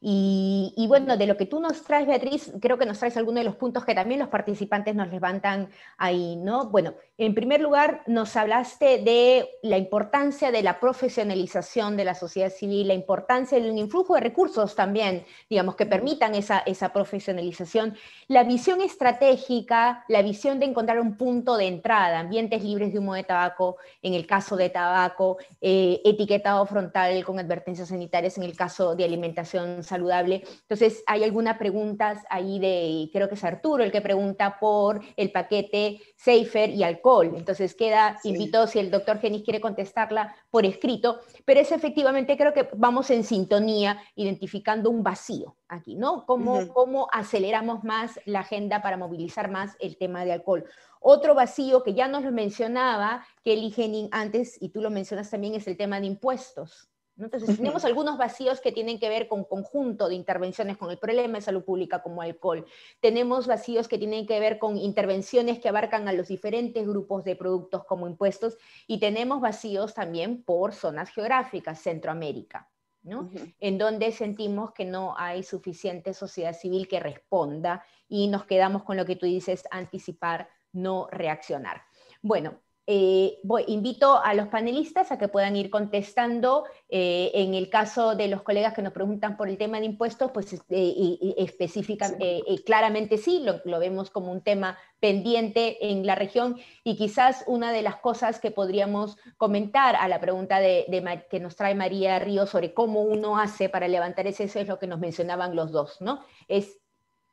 Y, y, bueno, de lo que tú nos traes, Beatriz, creo que nos traes algunos de los puntos que también los participantes nos levantan ahí, ¿no? Bueno, en primer lugar, nos hablaste de la importancia de la profesionalización de la sociedad civil, la importancia del influjo de recursos también, digamos, que permitan esa, esa profesionalización, la visión estratégica, la visión de encontrar un punto de entrada, ambientes libres de humo de tabaco, en el caso de tabaco, eh, etiquetado frontal con advertencias sanitarias en el caso de alimentación saludable. Entonces, hay algunas preguntas ahí de, creo que es Arturo el que pregunta por el paquete Safer y alcohol. Entonces, queda, invito si el doctor Genis quiere contestarla por escrito, pero es efectivamente, creo que vamos en sintonía identificando un vacío aquí, ¿no? ¿Cómo, cómo aceleramos más la agenda para movilizar más el tema de alcohol? Otro vacío que ya nos lo mencionaba, que el higiene antes, y tú lo mencionas también, es el tema de impuestos. Entonces, tenemos algunos vacíos que tienen que ver con conjunto de intervenciones con el problema de salud pública como alcohol. Tenemos vacíos que tienen que ver con intervenciones que abarcan a los diferentes grupos de productos como impuestos y tenemos vacíos también por zonas geográficas, Centroamérica. ¿no? En donde sentimos que no hay suficiente sociedad civil que responda y nos quedamos con lo que tú dices, anticipar no reaccionar. Bueno, eh, invito a los panelistas a que puedan ir contestando. Eh, en el caso de los colegas que nos preguntan por el tema de impuestos, pues este, eh, claramente sí, lo, vemos como un tema pendiente en la región y quizás una de las cosas que podríamos comentar a la pregunta de, que nos trae María Río sobre cómo uno hace para levantar ese, eso es lo que nos mencionaban los dos, ¿no? Es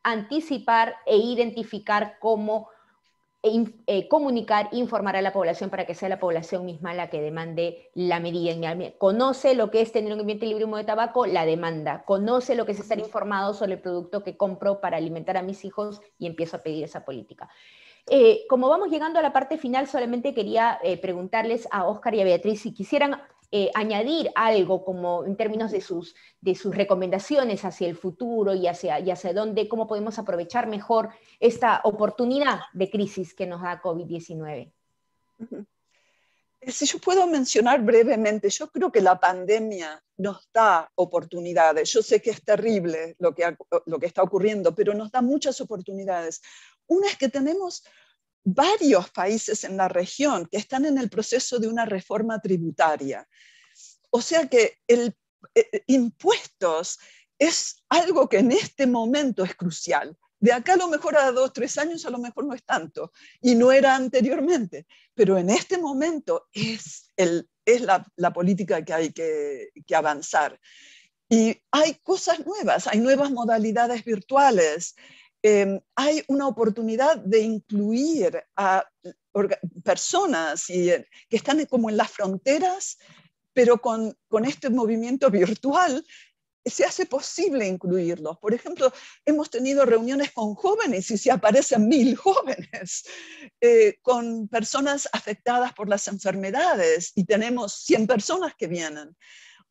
anticipar e identificar cómo e eh, comunicar, informar a la población para que sea la población misma la que demande la medida. Conoce lo que es tener un ambiente libre de humo de tabaco, la demanda. Conoce lo que es estar informado sobre el producto que compro para alimentar a mis hijos y empiezo a pedir esa política. Eh, como vamos llegando a la parte final, solamente quería eh, preguntarles a Óscar y a Beatriz si quisieran eh, añadir algo como en términos de sus, de sus recomendaciones hacia el futuro y hacia, hacia dónde, cómo podemos aprovechar mejor esta oportunidad de crisis que nos da COVID-19. Eh, si yo puedo mencionar brevemente, yo creo que la pandemia nos da oportunidades. Yo sé que es terrible lo que, lo que está ocurriendo, pero nos da muchas oportunidades. Una es que tenemos varios países en la región que están en el proceso de una reforma tributaria. O sea que el eh, eh, impuestos es algo que en este momento es crucial. De acá a lo mejor a dos, tres años a lo mejor no es tanto y no era anteriormente, pero en este momento es, es la, política que hay que, que avanzar. Y hay cosas nuevas, hay nuevas modalidades virtuales, Em, hay una oportunidad de incluir a personas eh, que están como en las fronteras, pero con, este movimiento virtual se hace posible incluirlos. Por ejemplo, hemos tenido reuniones con jóvenes y se aparecen mil jóvenes, eh, con personas afectadas por las enfermedades y tenemos 100 personas que vienen.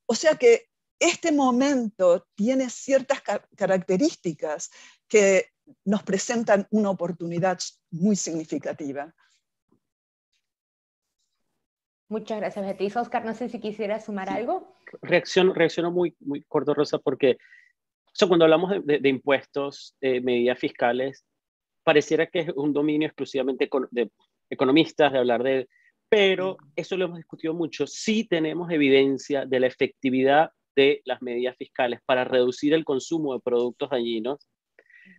O sea que este momento tiene ciertas características que nos presentan una oportunidad muy significativa. Muchas gracias, Beatriz. Oscar, no sé si quisiera sumar algo. Reacciono, reaccionó muy, muy corto, Rosa, porque eso cuando hablamos de, impuestos, de medidas fiscales, pareciera que es un dominio exclusivamente de economistas, de hablar de... Pero eso lo hemos discutido mucho. Sí tenemos evidencia de la efectividad de las medidas fiscales para reducir el consumo de productos dañinos,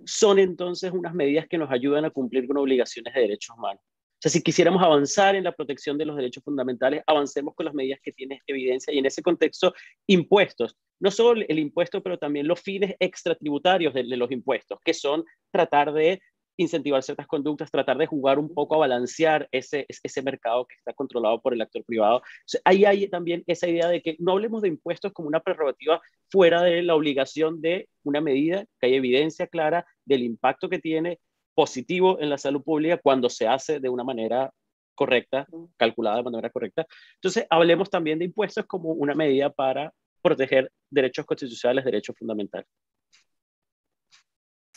son entonces unas medidas que nos ayudan a cumplir con obligaciones de derechos humanos. O sea, si quisiéramos avanzar en la protección de los derechos fundamentales, avancemos con las medidas que tiene evidencia y en ese contexto impuestos. No solo el impuesto, pero también los fines extratributarios de los impuestos, que son tratar de incentivar ciertas conductas, tratar de jugar un poco a balancear ese, ese mercado que está controlado por el actor privado. Ahí hay también esa idea de que no hablemos de impuestos como una prerrogativa fuera de la obligación de una medida, que hay evidencia clara del impacto que tiene positivo en la salud pública cuando se hace de una manera correcta, calculada de manera correcta. Entonces, hablemos también de impuestos como una medida para proteger derechos constitucionales, derechos fundamentales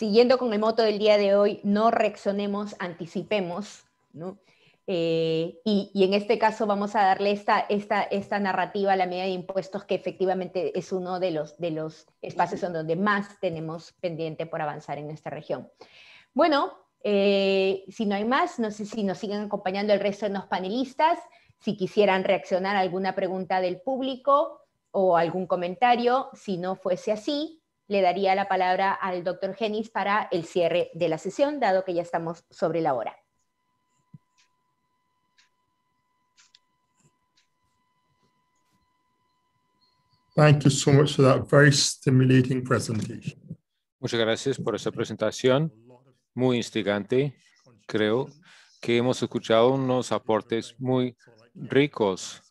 siguiendo con el moto del día de hoy, no reaccionemos, anticipemos, ¿no? Eh, y, en este caso vamos a darle esta, narrativa a la medida de impuestos que efectivamente es uno de los, de los espacios en donde más tenemos pendiente por avanzar en nuestra región. Bueno, eh, si no hay más, no sé si nos siguen acompañando el resto de los panelistas, si quisieran reaccionar a alguna pregunta del público o algún comentario, si no fuese así, le daría la palabra al doctor Genis para el cierre de la sesión, dado que ya estamos sobre la hora. Muchas gracias por esa presentación, muy instigante. Creo que hemos escuchado unos aportes muy ricos.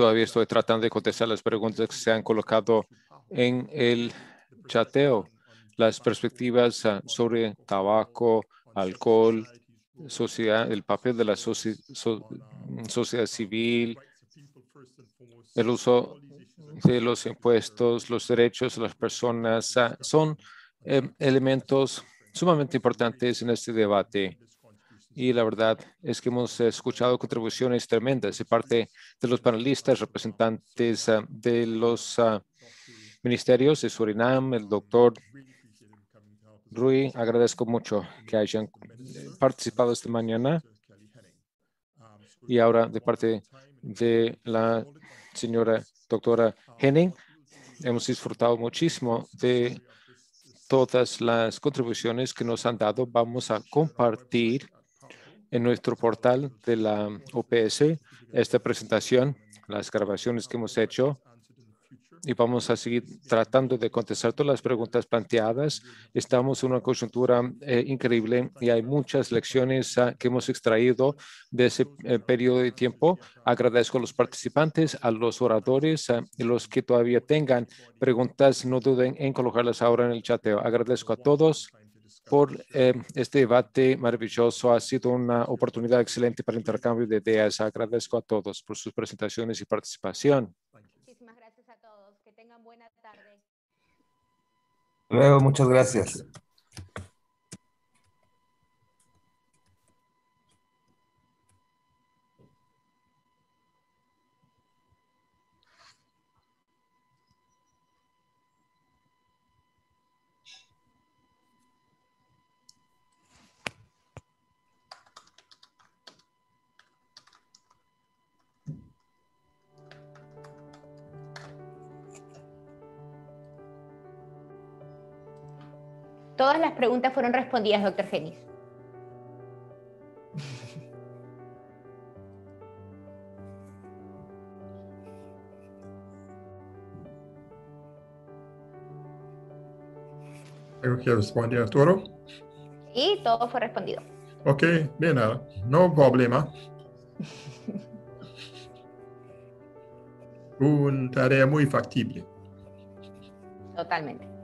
Todavía estoy tratando de contestar las preguntas que se han colocado en el chateo. Las perspectivas ah, sobre tabaco, alcohol, sociedad, el papel de la mm, sociedad civil, el uso de los impuestos, los derechos de las personas, ah, son em, elementos sumamente importantes en este debate y la verdad es que hemos escuchado contribuciones tremendas de parte de los panelistas, representantes ah, de los ah, ministerios de Surinam, el doctor Rui. Agradezco mucho que hayan eh, participado esta mañana. Y ahora de parte de la señora doctora Henning, hemos disfrutado muchísimo de todas las contribuciones que nos han dado. Vamos a compartir en nuestro portal de la OPS esta presentación, las grabaciones que hemos hecho y vamos a seguir tratando de contestar todas las preguntas planteadas. Estamos en una coyuntura eh, increíble y hay muchas lecciones ah, que hemos extraído de ese eh, periodo de tiempo. Agradezco a los participantes, a los oradores, a ah, los que todavía tengan preguntas, no duden en colocarlas ahora en el chateo. Agradezco a todos por eh, este debate maravilloso. Ha sido una oportunidad excelente para el intercambio de ideas. Agradezco a todos por sus presentaciones y participación. Muchísimas gracias a todos. Que tengan buena tarde. Luego, muchas gracias. Todas las preguntas fueron respondidas, doctor Genis. ¿Algo que responder a todo? Sí, todo fue respondido. Ok, bien, no problema. Una tarea muy factible. Totalmente.